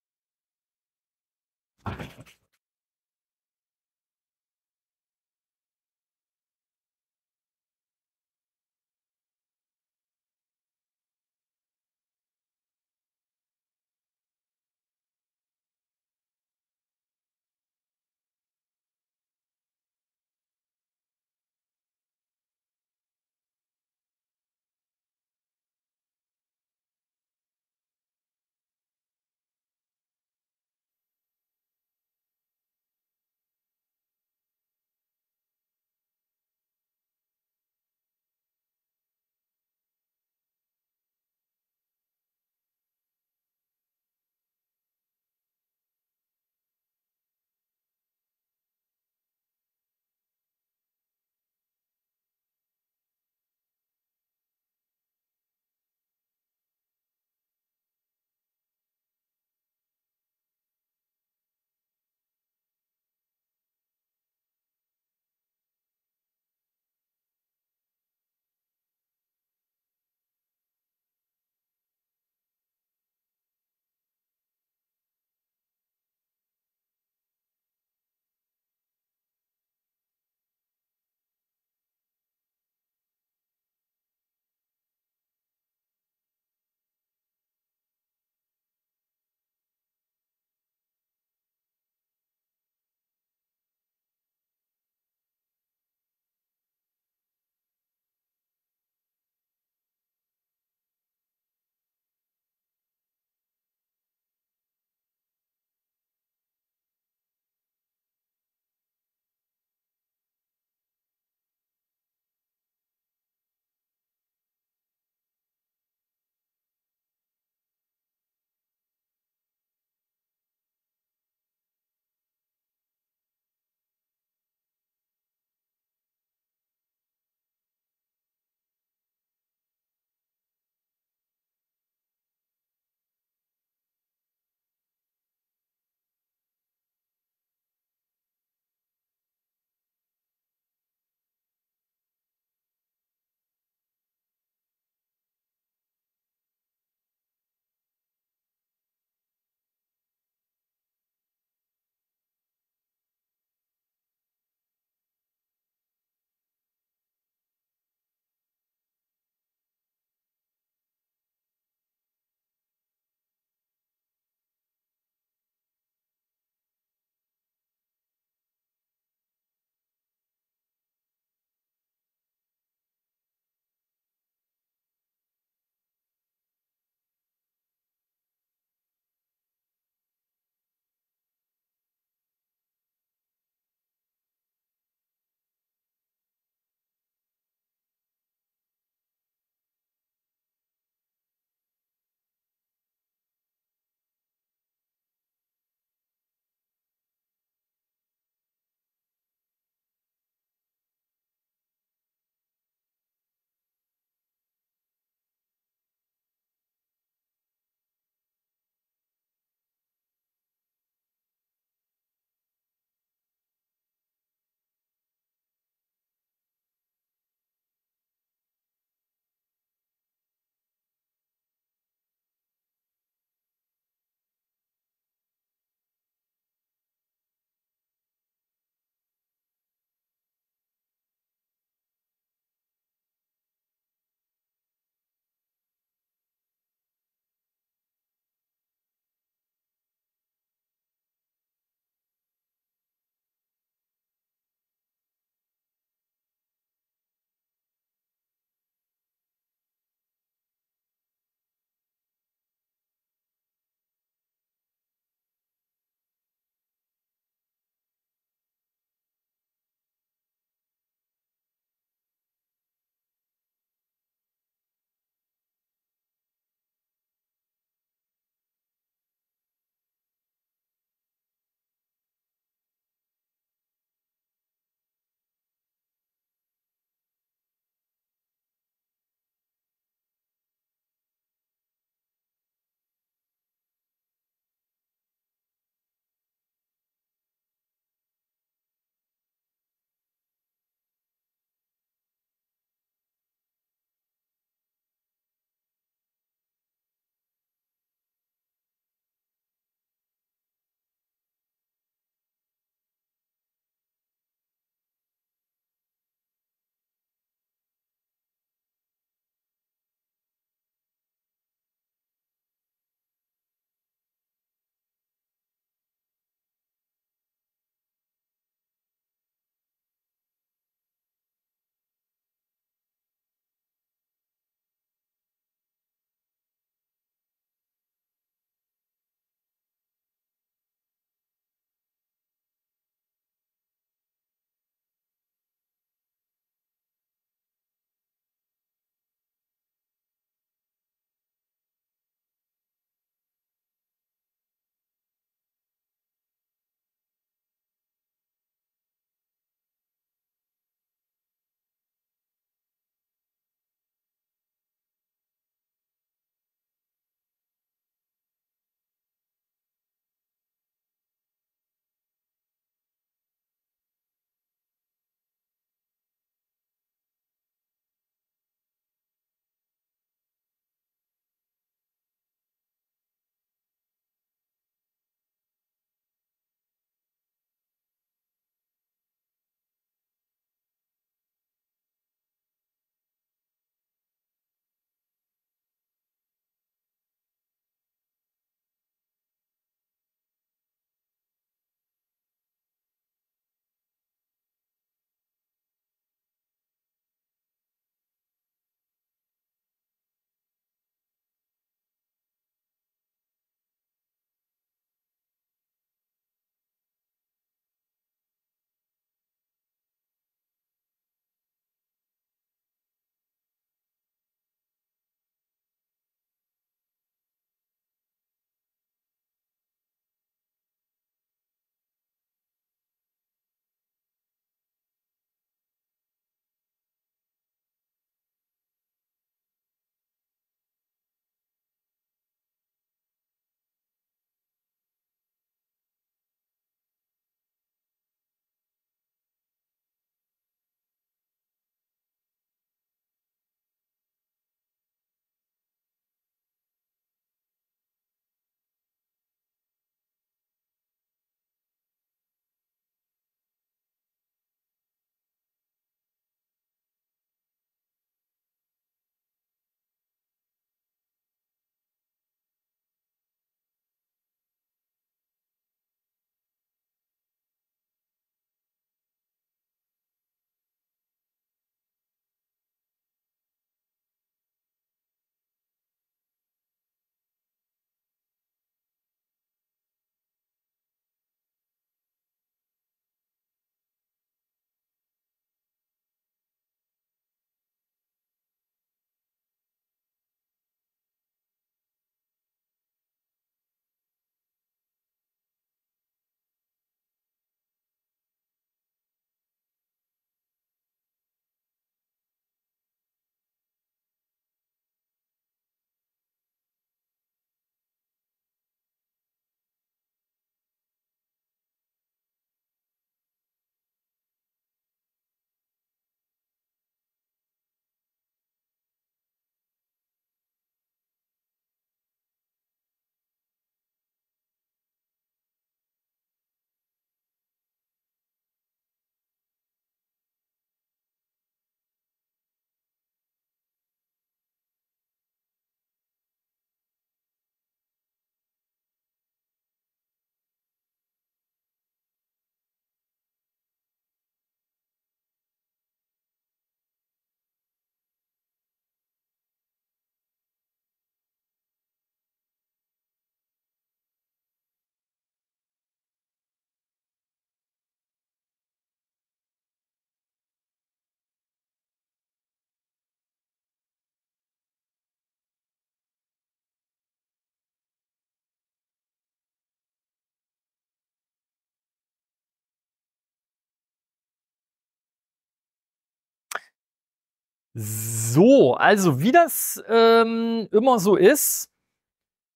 So, also wie das ähm, immer so ist,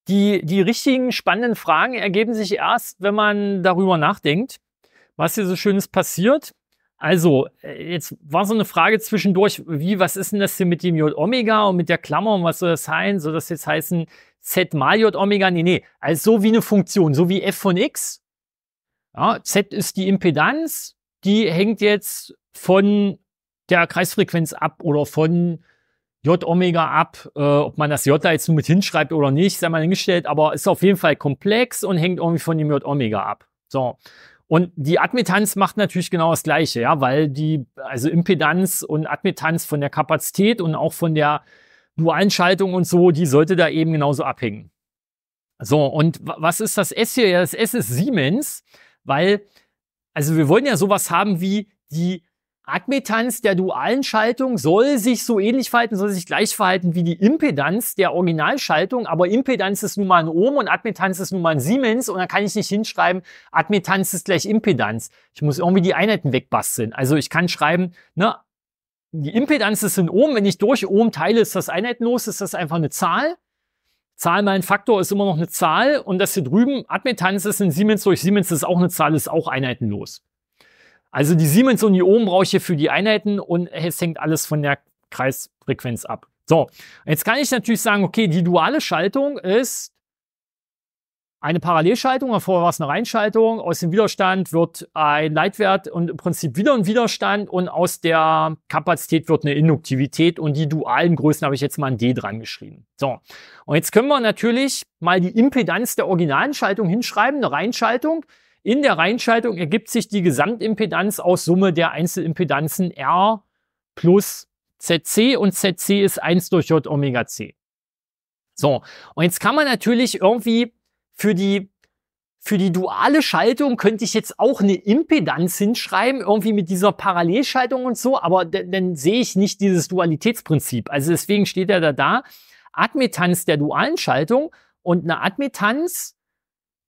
die, die richtigen spannenden Fragen ergeben sich erst, wenn man darüber nachdenkt, was hier so Schönes passiert. Also, äh, jetzt war so eine Frage zwischendurch, wie, was ist denn das hier mit dem J Omega und mit der Klammer und was soll das sein? Soll das jetzt heißen Z mal J Omega? Nee, nee, also so wie eine Funktion, so wie f von x. Ja, Z ist die Impedanz, die hängt jetzt von der Kreisfrequenz ab oder von J Omega ab. Äh, ob man das J da jetzt nur mit hinschreibt oder nicht, sei mal hingestellt, aber ist auf jeden Fall komplex und hängt irgendwie von dem J Omega ab. So. Und die Admittanz macht natürlich genau das Gleiche, ja, weil die, also Impedanz und Admittanz von der Kapazität und auch von der dualen Schaltung und so, die sollte da eben genauso abhängen. So, und was ist das S hier? Ja, das S ist Siemens, weil, also wir wollen ja sowas haben wie die Admittanz der dualen Schaltung soll sich so ähnlich verhalten, soll sich gleich verhalten wie die Impedanz der Originalschaltung, aber Impedanz ist nun mal ein Ohm und Admittanz ist nun mal ein Siemens und da kann ich nicht hinschreiben, Admittanz ist gleich Impedanz. Ich muss irgendwie die Einheiten wegbasteln. Also ich kann schreiben, ne, die Impedanz ist ein Ohm, wenn ich durch Ohm teile, ist das einheitenlos, ist das einfach eine Zahl. Zahl mal ein Faktor ist immer noch eine Zahl und das hier drüben, Admittanz ist ein Siemens durch Siemens ist auch eine Zahl, ist auch einheitenlos. Also die Siemens und die Ohm brauche ich hier für die Einheiten und es hängt alles von der Kreisfrequenz ab. So, jetzt kann ich natürlich sagen, okay, die duale Schaltung ist eine Parallelschaltung, vorher war es eine Reinschaltung, aus dem Widerstand wird ein Leitwert und im Prinzip wieder ein Widerstand und aus der Kapazität wird eine Induktivität und die dualen Größen habe ich jetzt mal ein D dran geschrieben. So, und jetzt können wir natürlich mal die Impedanz der originalen Schaltung hinschreiben, eine Reinschaltung, in der Reinschaltung ergibt sich die Gesamtimpedanz aus Summe der Einzelimpedanzen R plus ZC und ZC ist 1 durch J Omega C. So, und jetzt kann man natürlich irgendwie für die für die duale Schaltung könnte ich jetzt auch eine Impedanz hinschreiben, irgendwie mit dieser Parallelschaltung und so, aber dann sehe ich nicht dieses Dualitätsprinzip. Also deswegen steht er da da, Admittanz der dualen Schaltung und eine Admittanz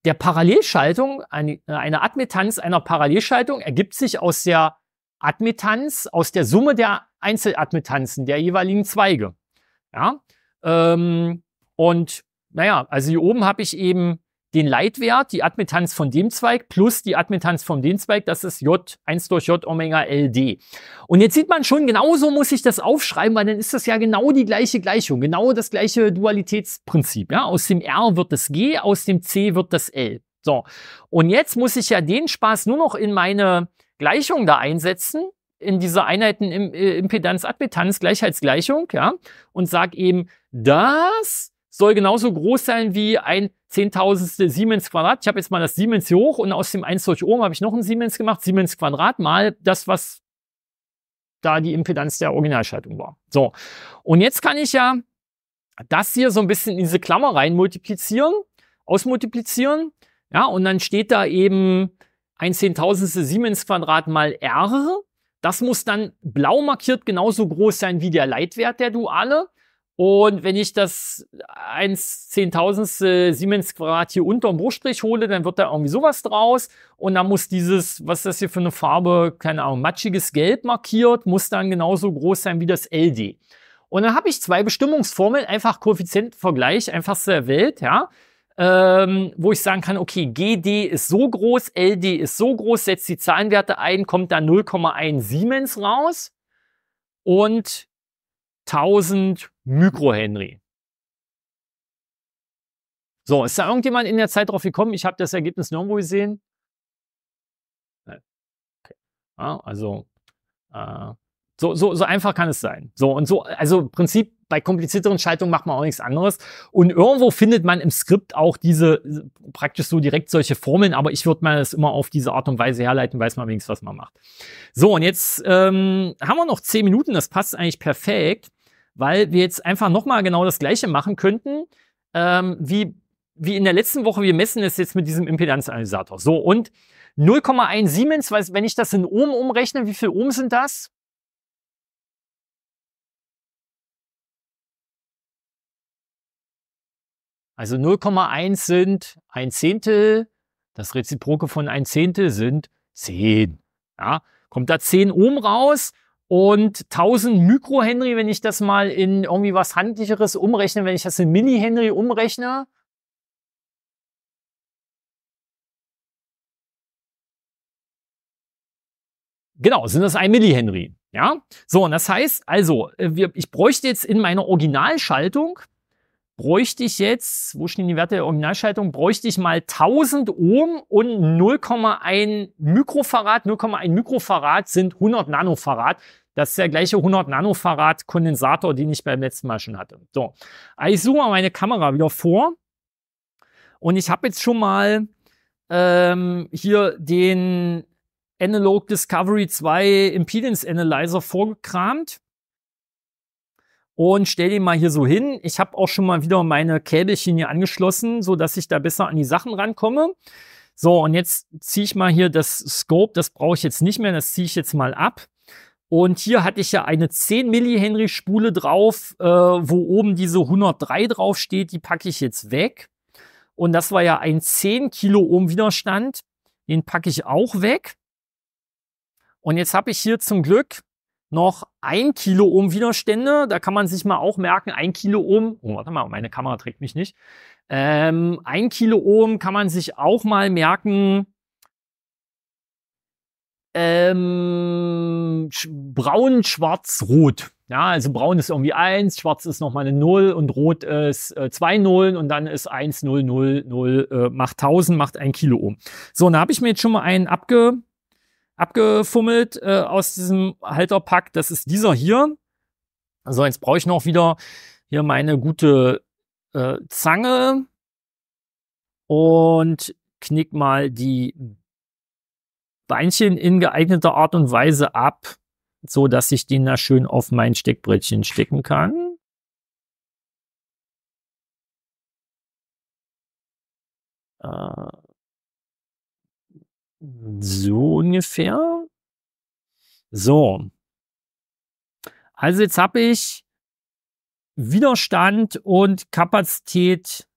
der Parallelschaltung, eine, eine Admittanz einer Parallelschaltung ergibt sich aus der Admittanz, aus der Summe der Einzeladmittanzen der jeweiligen Zweige. Ja? Ähm, und naja, also hier oben habe ich eben den Leitwert, die Admittanz von dem Zweig plus die Admittanz von dem Zweig, das ist J, 1 durch J Omega LD. Und jetzt sieht man schon, genauso muss ich das aufschreiben, weil dann ist das ja genau die gleiche Gleichung, genau das gleiche Dualitätsprinzip. Ja? Aus dem R wird das G, aus dem C wird das L. So, und jetzt muss ich ja den Spaß nur noch in meine Gleichung da einsetzen, in diese Einheiten äh, Impedanz-Admittanz-Gleichheitsgleichung, ja, und sag eben, dass soll genauso groß sein wie ein Zehntausendstel Siemens Quadrat. Ich habe jetzt mal das Siemens hier hoch und aus dem 1 durch oben habe ich noch ein Siemens gemacht. Siemens Quadrat mal das, was da die Impedanz der Originalschaltung war. So, und jetzt kann ich ja das hier so ein bisschen in diese Klammer rein multiplizieren, ausmultiplizieren. Ja, und dann steht da eben ein Zehntausendstel Siemens Quadrat mal R. Das muss dann blau markiert genauso groß sein wie der Leitwert der Duale. Und wenn ich das 1 Zehntausendste Siemens Quadrat hier unterm Bruchstrich hole, dann wird da irgendwie sowas draus. Und dann muss dieses, was ist das hier für eine Farbe, keine Ahnung, matschiges Gelb markiert, muss dann genauso groß sein wie das LD. Und dann habe ich zwei Bestimmungsformeln, einfach Koeffizientenvergleich, einfachste der Welt, ja. Ähm, wo ich sagen kann, okay, GD ist so groß, LD ist so groß, setzt die Zahlenwerte ein, kommt da 0,1 Siemens raus und 1000 Mikro-Henry. So, ist da irgendjemand in der Zeit drauf gekommen? Ich habe das Ergebnis nirgendwo gesehen. Okay. Ah, also, äh, so, so, so einfach kann es sein. So, und so, also im Prinzip bei komplizierteren Schaltungen macht man auch nichts anderes. Und irgendwo findet man im Skript auch diese, praktisch so direkt solche Formeln, aber ich würde mal das immer auf diese Art und Weise herleiten, weiß man wenigstens, was man macht. So, und jetzt ähm, haben wir noch zehn Minuten, das passt eigentlich perfekt weil wir jetzt einfach nochmal genau das Gleiche machen könnten, ähm, wie, wie in der letzten Woche. Wir messen es jetzt mit diesem Impedanzanalysator. So, und 0,1 Siemens, weil, wenn ich das in Ohm umrechne, wie viel Ohm sind das? Also 0,1 sind ein Zehntel, das Reziproke von ein Zehntel sind 10. Ja, kommt da 10 Ohm raus und 1000 Mikrohenry, wenn ich das mal in irgendwie was Handlicheres umrechne, wenn ich das in Mini-Henry umrechne, Genau, sind das ein Milli-Henry. Ja, so, und das heißt also, äh, wir, ich bräuchte jetzt in meiner Originalschaltung bräuchte ich jetzt, wo stehen die Werte der Originalschaltung, bräuchte ich mal 1000 Ohm und 0,1 Mikrofarad. 0,1 Mikrofarad sind 100 Nanofarad. Das ist der gleiche 100 Nanofarad Kondensator, den ich beim letzten Mal schon hatte. So, also ich suche mal meine Kamera wieder vor und ich habe jetzt schon mal ähm, hier den Analog Discovery 2 Impedance Analyzer vorgekramt und stell den mal hier so hin. Ich habe auch schon mal wieder meine Käbelchen hier angeschlossen, so dass ich da besser an die Sachen rankomme. So, und jetzt ziehe ich mal hier das Scope, das brauche ich jetzt nicht mehr, das ziehe ich jetzt mal ab. Und hier hatte ich ja eine 10 Millihenry Spule drauf, äh, wo oben diese 103 drauf steht, die packe ich jetzt weg. Und das war ja ein 10 Kilo Ohm Widerstand, den packe ich auch weg. Und jetzt habe ich hier zum Glück noch 1 Kilo Ohm Widerstände. Da kann man sich mal auch merken, 1 Kilo Ohm. Oh, warte mal, meine Kamera trägt mich nicht. Ähm, ein Kilo Ohm kann man sich auch mal merken. Ähm, braun, schwarz, rot. Ja, also braun ist irgendwie 1, schwarz ist nochmal eine 0 und rot ist äh, 2 Nullen und dann ist 1, 0, 0, 0, äh, macht 1000, macht 1 Kilo Ohm. So, und da habe ich mir jetzt schon mal einen abge abgefummelt äh, aus diesem Halterpack. Das ist dieser hier. Also jetzt brauche ich noch wieder hier meine gute äh, Zange und knick mal die Beinchen in geeigneter Art und Weise ab, so dass ich den da schön auf mein Steckbrettchen stecken kann. Äh so ungefähr. So. Also jetzt habe ich Widerstand und Kapazität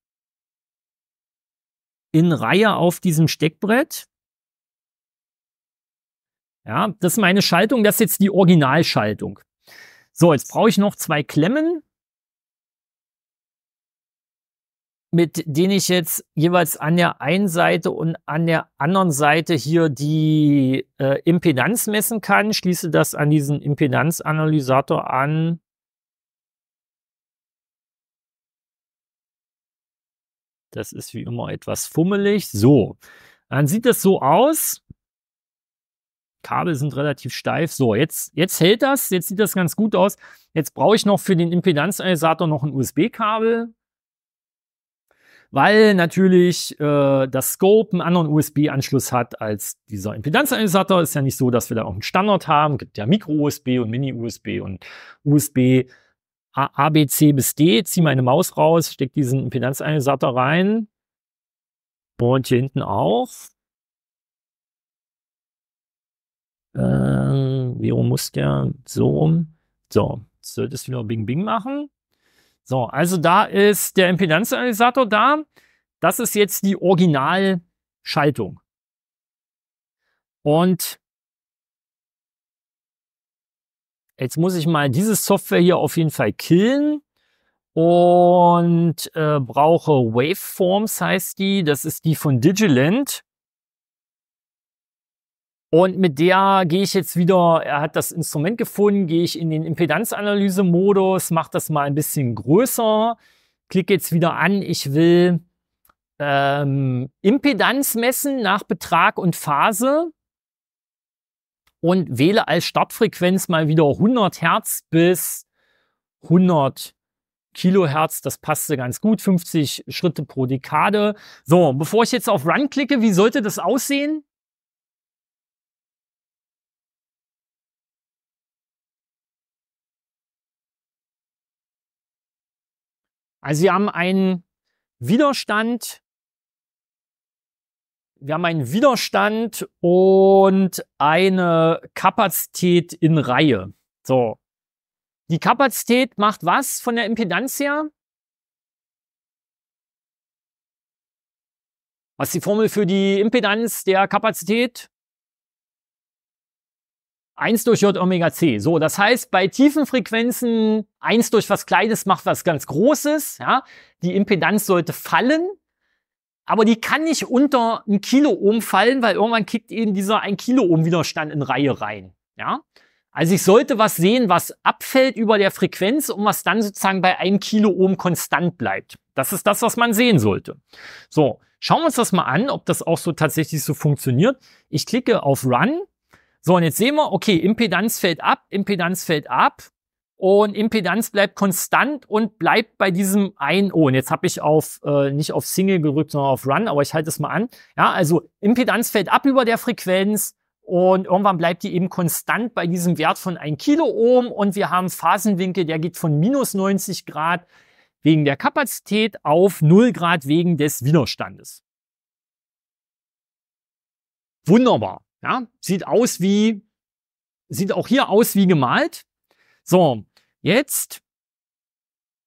in Reihe auf diesem Steckbrett. Ja, das ist meine Schaltung, das ist jetzt die Originalschaltung. So, jetzt brauche ich noch zwei Klemmen. mit denen ich jetzt jeweils an der einen Seite und an der anderen Seite hier die äh, Impedanz messen kann. Schließe das an diesen Impedanzanalysator an. Das ist wie immer etwas fummelig. So, dann sieht das so aus. Kabel sind relativ steif. So, jetzt, jetzt hält das, jetzt sieht das ganz gut aus. Jetzt brauche ich noch für den Impedanzanalysator noch ein USB-Kabel weil natürlich äh, das Scope einen anderen USB-Anschluss hat als dieser Impedanzanalysator. Ist ja nicht so, dass wir da auch einen Standard haben. Es Gibt ja Micro-USB und Mini-USB und USB A, B, C bis D. Zieh meine Maus raus, steck diesen Impedanzanalysator rein. Und hier hinten auch. Ähm, Vero muss der so rum. So, sollte es wieder Bing Bing machen. So, also da ist der Impedanzanalysator da. Das ist jetzt die Originalschaltung. Und jetzt muss ich mal diese Software hier auf jeden Fall killen und äh, brauche Waveforms heißt die. Das ist die von Digiland. Und mit der gehe ich jetzt wieder, er hat das Instrument gefunden, gehe ich in den Impedanzanalyse-Modus, mache das mal ein bisschen größer, klicke jetzt wieder an, ich will ähm, Impedanz messen nach Betrag und Phase und wähle als Startfrequenz mal wieder 100 Hertz bis 100 Kilohertz, das passte ganz gut, 50 Schritte pro Dekade. So, bevor ich jetzt auf Run klicke, wie sollte das aussehen? Also wir haben einen Widerstand, wir haben einen Widerstand und eine Kapazität in Reihe. So. Die Kapazität macht was von der Impedanz her? Was ist die Formel für die Impedanz der Kapazität? 1 durch J Omega C. So, das heißt, bei tiefen Frequenzen 1 durch was Kleines macht was ganz Großes. Ja? Die Impedanz sollte fallen, aber die kann nicht unter ein Kiloohm fallen, weil irgendwann kickt eben dieser 1 Kiloohm Widerstand in Reihe rein. Ja? Also ich sollte was sehen, was abfällt über der Frequenz und was dann sozusagen bei einem Kiloohm konstant bleibt. Das ist das, was man sehen sollte. So, schauen wir uns das mal an, ob das auch so tatsächlich so funktioniert. Ich klicke auf Run so, und jetzt sehen wir, okay, Impedanz fällt ab, Impedanz fällt ab und Impedanz bleibt konstant und bleibt bei diesem 1 Ohm. Jetzt habe ich auf äh, nicht auf Single gerückt, sondern auf Run, aber ich halte es mal an. Ja, also Impedanz fällt ab über der Frequenz und irgendwann bleibt die eben konstant bei diesem Wert von 1 Kiloohm und wir haben Phasenwinkel, der geht von minus 90 Grad wegen der Kapazität auf 0 Grad wegen des Widerstandes. Wunderbar. Ja, sieht aus wie, sieht auch hier aus wie gemalt. So, jetzt,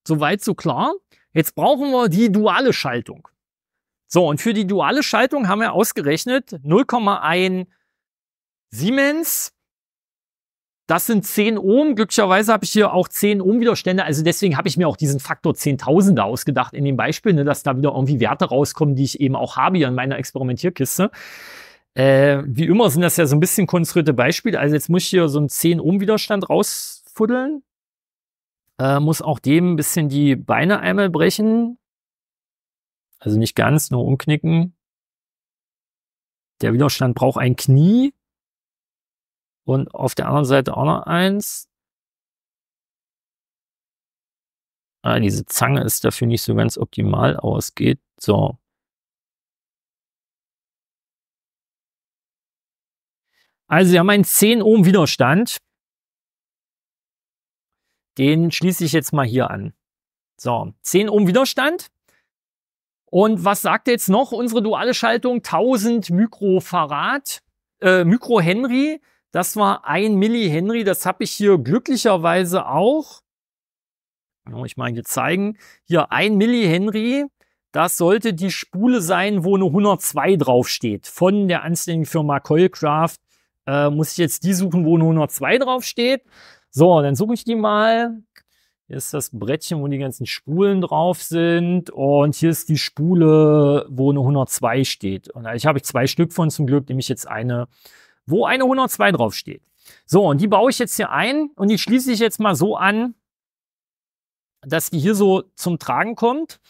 soweit so klar. Jetzt brauchen wir die duale Schaltung. So, und für die duale Schaltung haben wir ausgerechnet 0,1 Siemens. Das sind 10 Ohm. Glücklicherweise habe ich hier auch 10 Ohm Widerstände. Also deswegen habe ich mir auch diesen Faktor 10.000 da ausgedacht in dem Beispiel, ne, dass da wieder irgendwie Werte rauskommen, die ich eben auch habe hier in meiner Experimentierkiste. Äh, wie immer sind das ja so ein bisschen konstruierte Beispiele. Also jetzt muss ich hier so einen 10 Ohm Widerstand rausfuddeln. Äh, muss auch dem ein bisschen die Beine einmal brechen. Also nicht ganz, nur umknicken. Der Widerstand braucht ein Knie. Und auf der anderen Seite auch noch eins. Ah, diese Zange ist dafür nicht so ganz optimal ausgeht. So. Also wir haben einen 10 Ohm Widerstand. Den schließe ich jetzt mal hier an. So, 10 Ohm Widerstand. Und was sagt jetzt noch unsere duale Schaltung? 1000 Mikrofarad, äh, Mikrohenry. Das war 1 Millihenry. Das habe ich hier glücklicherweise auch. Ich meine, hier zeigen. Hier 1 Millihenry. Das sollte die Spule sein, wo eine 102 draufsteht. Von der anständigen Firma Coilcraft äh, muss ich jetzt die suchen, wo eine 102 draufsteht. So, dann suche ich die mal. Hier ist das Brettchen, wo die ganzen Spulen drauf sind. Und hier ist die Spule, wo eine 102 steht. Und ich habe ich zwei Stück von zum Glück, nämlich jetzt eine, wo eine 102 drauf steht. So, und die baue ich jetzt hier ein und die schließe ich jetzt mal so an, dass die hier so zum Tragen kommt.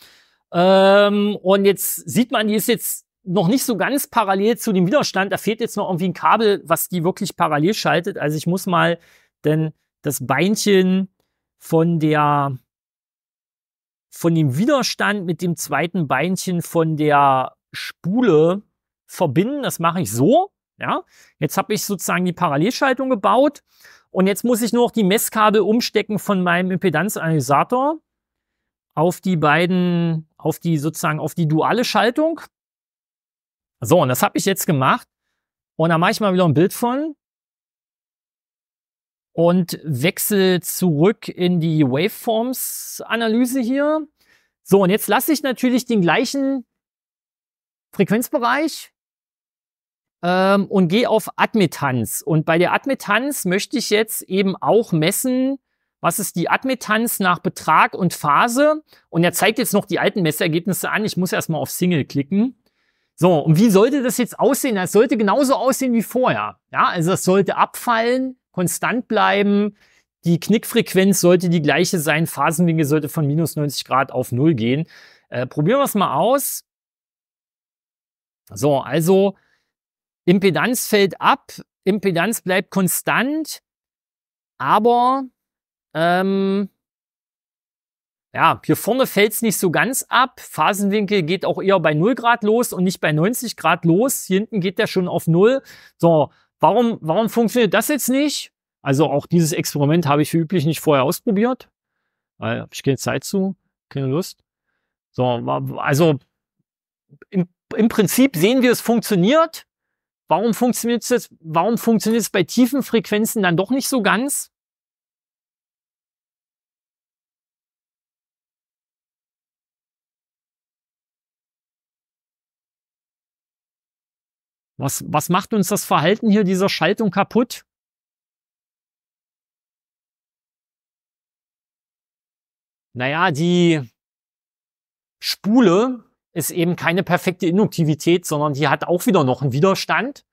Ähm, und jetzt sieht man, die ist jetzt noch nicht so ganz parallel zu dem Widerstand. Da fehlt jetzt noch irgendwie ein Kabel, was die wirklich parallel schaltet. Also ich muss mal denn das Beinchen von der von dem Widerstand mit dem zweiten Beinchen von der Spule verbinden. Das mache ich so. Ja, jetzt habe ich sozusagen die Parallelschaltung gebaut und jetzt muss ich nur noch die Messkabel umstecken von meinem Impedanzanalysator auf die beiden, auf die sozusagen auf die duale Schaltung. So, und das habe ich jetzt gemacht. Und dann mache ich mal wieder ein Bild von und wechsle zurück in die Waveforms-Analyse hier. So, und jetzt lasse ich natürlich den gleichen Frequenzbereich ähm, und gehe auf Admittanz. Und bei der Admittanz möchte ich jetzt eben auch messen, was ist die Admittanz nach Betrag und Phase. Und er zeigt jetzt noch die alten Messergebnisse an. Ich muss erstmal auf Single klicken. So, und wie sollte das jetzt aussehen? Das sollte genauso aussehen wie vorher. Ja, also das sollte abfallen, konstant bleiben. Die Knickfrequenz sollte die gleiche sein. Phasenwinkel sollte von minus 90 Grad auf 0 gehen. Äh, probieren wir es mal aus. So, also Impedanz fällt ab, Impedanz bleibt konstant, aber ähm, ja, hier vorne fällt es nicht so ganz ab. Phasenwinkel geht auch eher bei 0 Grad los und nicht bei 90 Grad los. Hier hinten geht der schon auf 0. So, warum, warum funktioniert das jetzt nicht? Also auch dieses Experiment habe ich für üblich nicht vorher ausprobiert. Weil habe ich keine Zeit zu, keine Lust. So, also im, im Prinzip sehen wir, es funktioniert. Warum funktioniert es, jetzt? warum funktioniert es bei tiefen Frequenzen dann doch nicht so ganz? Was, was macht uns das Verhalten hier dieser Schaltung kaputt? Naja, die Spule ist eben keine perfekte Induktivität, sondern die hat auch wieder noch einen Widerstand.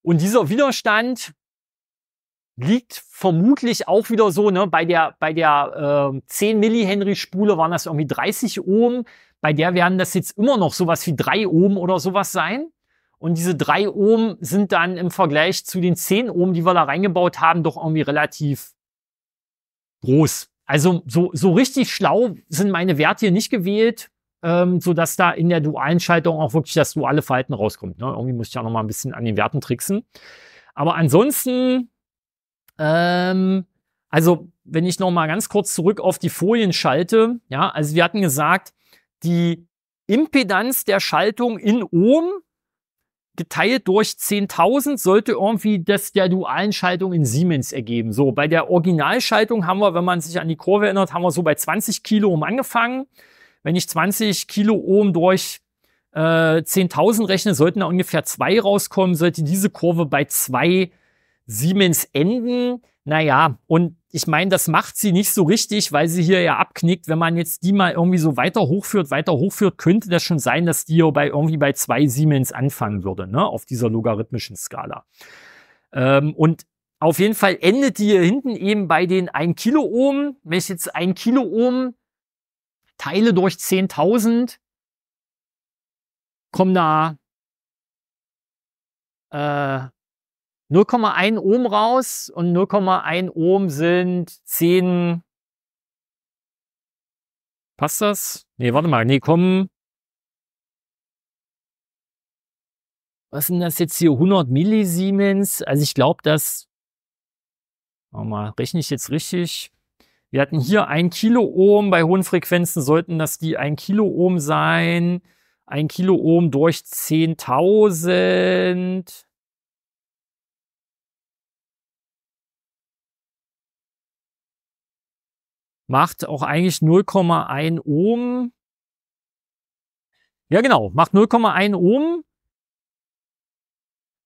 Und dieser Widerstand liegt vermutlich auch wieder so, ne, bei der, bei der äh, 10 Millihenry Spule waren das irgendwie 30 Ohm, bei der werden das jetzt immer noch sowas wie 3 Ohm oder sowas sein. Und diese drei Ohm sind dann im Vergleich zu den zehn Ohm, die wir da reingebaut haben, doch irgendwie relativ groß. Also so, so richtig schlau sind meine Werte hier nicht gewählt, ähm, sodass da in der dualen Schaltung auch wirklich das duale Verhalten rauskommt. Ne? Irgendwie muss ich ja nochmal ein bisschen an den Werten tricksen. Aber ansonsten, ähm, also wenn ich nochmal ganz kurz zurück auf die Folien schalte, ja, also wir hatten gesagt, die Impedanz der Schaltung in Ohm geteilt durch 10.000 sollte irgendwie das der dualen Schaltung in Siemens ergeben. So, bei der Originalschaltung haben wir, wenn man sich an die Kurve erinnert, haben wir so bei 20 Kilo Ohm angefangen. Wenn ich 20 Kilo Ohm durch äh, 10.000 rechne, sollten da ungefähr zwei rauskommen, sollte diese Kurve bei zwei Siemens enden. Naja, und ich meine, das macht sie nicht so richtig, weil sie hier ja abknickt. Wenn man jetzt die mal irgendwie so weiter hochführt, weiter hochführt, könnte das schon sein, dass die bei irgendwie bei zwei Siemens anfangen würde, ne, auf dieser logarithmischen Skala. Ähm, und auf jeden Fall endet die hier hinten eben bei den 1 Kiloohm. Wenn ich jetzt 1 Kiloohm teile durch 10.000, kommen da äh, 0,1 Ohm raus und 0,1 Ohm sind 10. Passt das? Nee, warte mal. Nee, komm. Was sind das jetzt hier? 100 Millisiemens? Also ich glaube, das... Warte mal, rechne ich jetzt richtig? Wir hatten hier ein Kiloohm. Bei hohen Frequenzen sollten das die ein Kiloohm sein. Ein Kiloohm durch 10.000. macht auch eigentlich 0,1 Ohm. Ja, genau, macht 0,1 Ohm.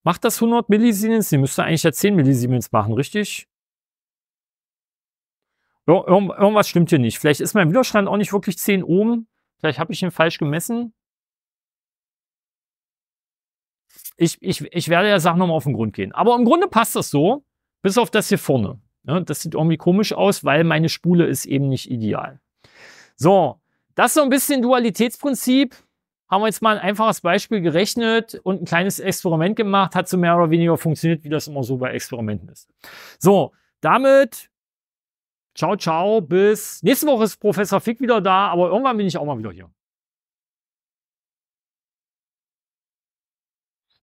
Macht das 100 Millisiemens? Die müsste eigentlich ja 10 Millisiemens machen, richtig? Ja, irgendwas stimmt hier nicht. Vielleicht ist mein Widerstand auch nicht wirklich 10 Ohm. Vielleicht habe ich ihn falsch gemessen. Ich, ich, ich werde der Sache nochmal auf den Grund gehen. Aber im Grunde passt das so, bis auf das hier vorne. Ne, das sieht irgendwie komisch aus, weil meine Spule ist eben nicht ideal. So, das ist so ein bisschen Dualitätsprinzip. Haben wir jetzt mal ein einfaches Beispiel gerechnet und ein kleines Experiment gemacht, hat so mehr oder weniger funktioniert, wie das immer so bei Experimenten ist. So, damit ciao, ciao, bis nächste Woche ist Professor Fick wieder da, aber irgendwann bin ich auch mal wieder hier.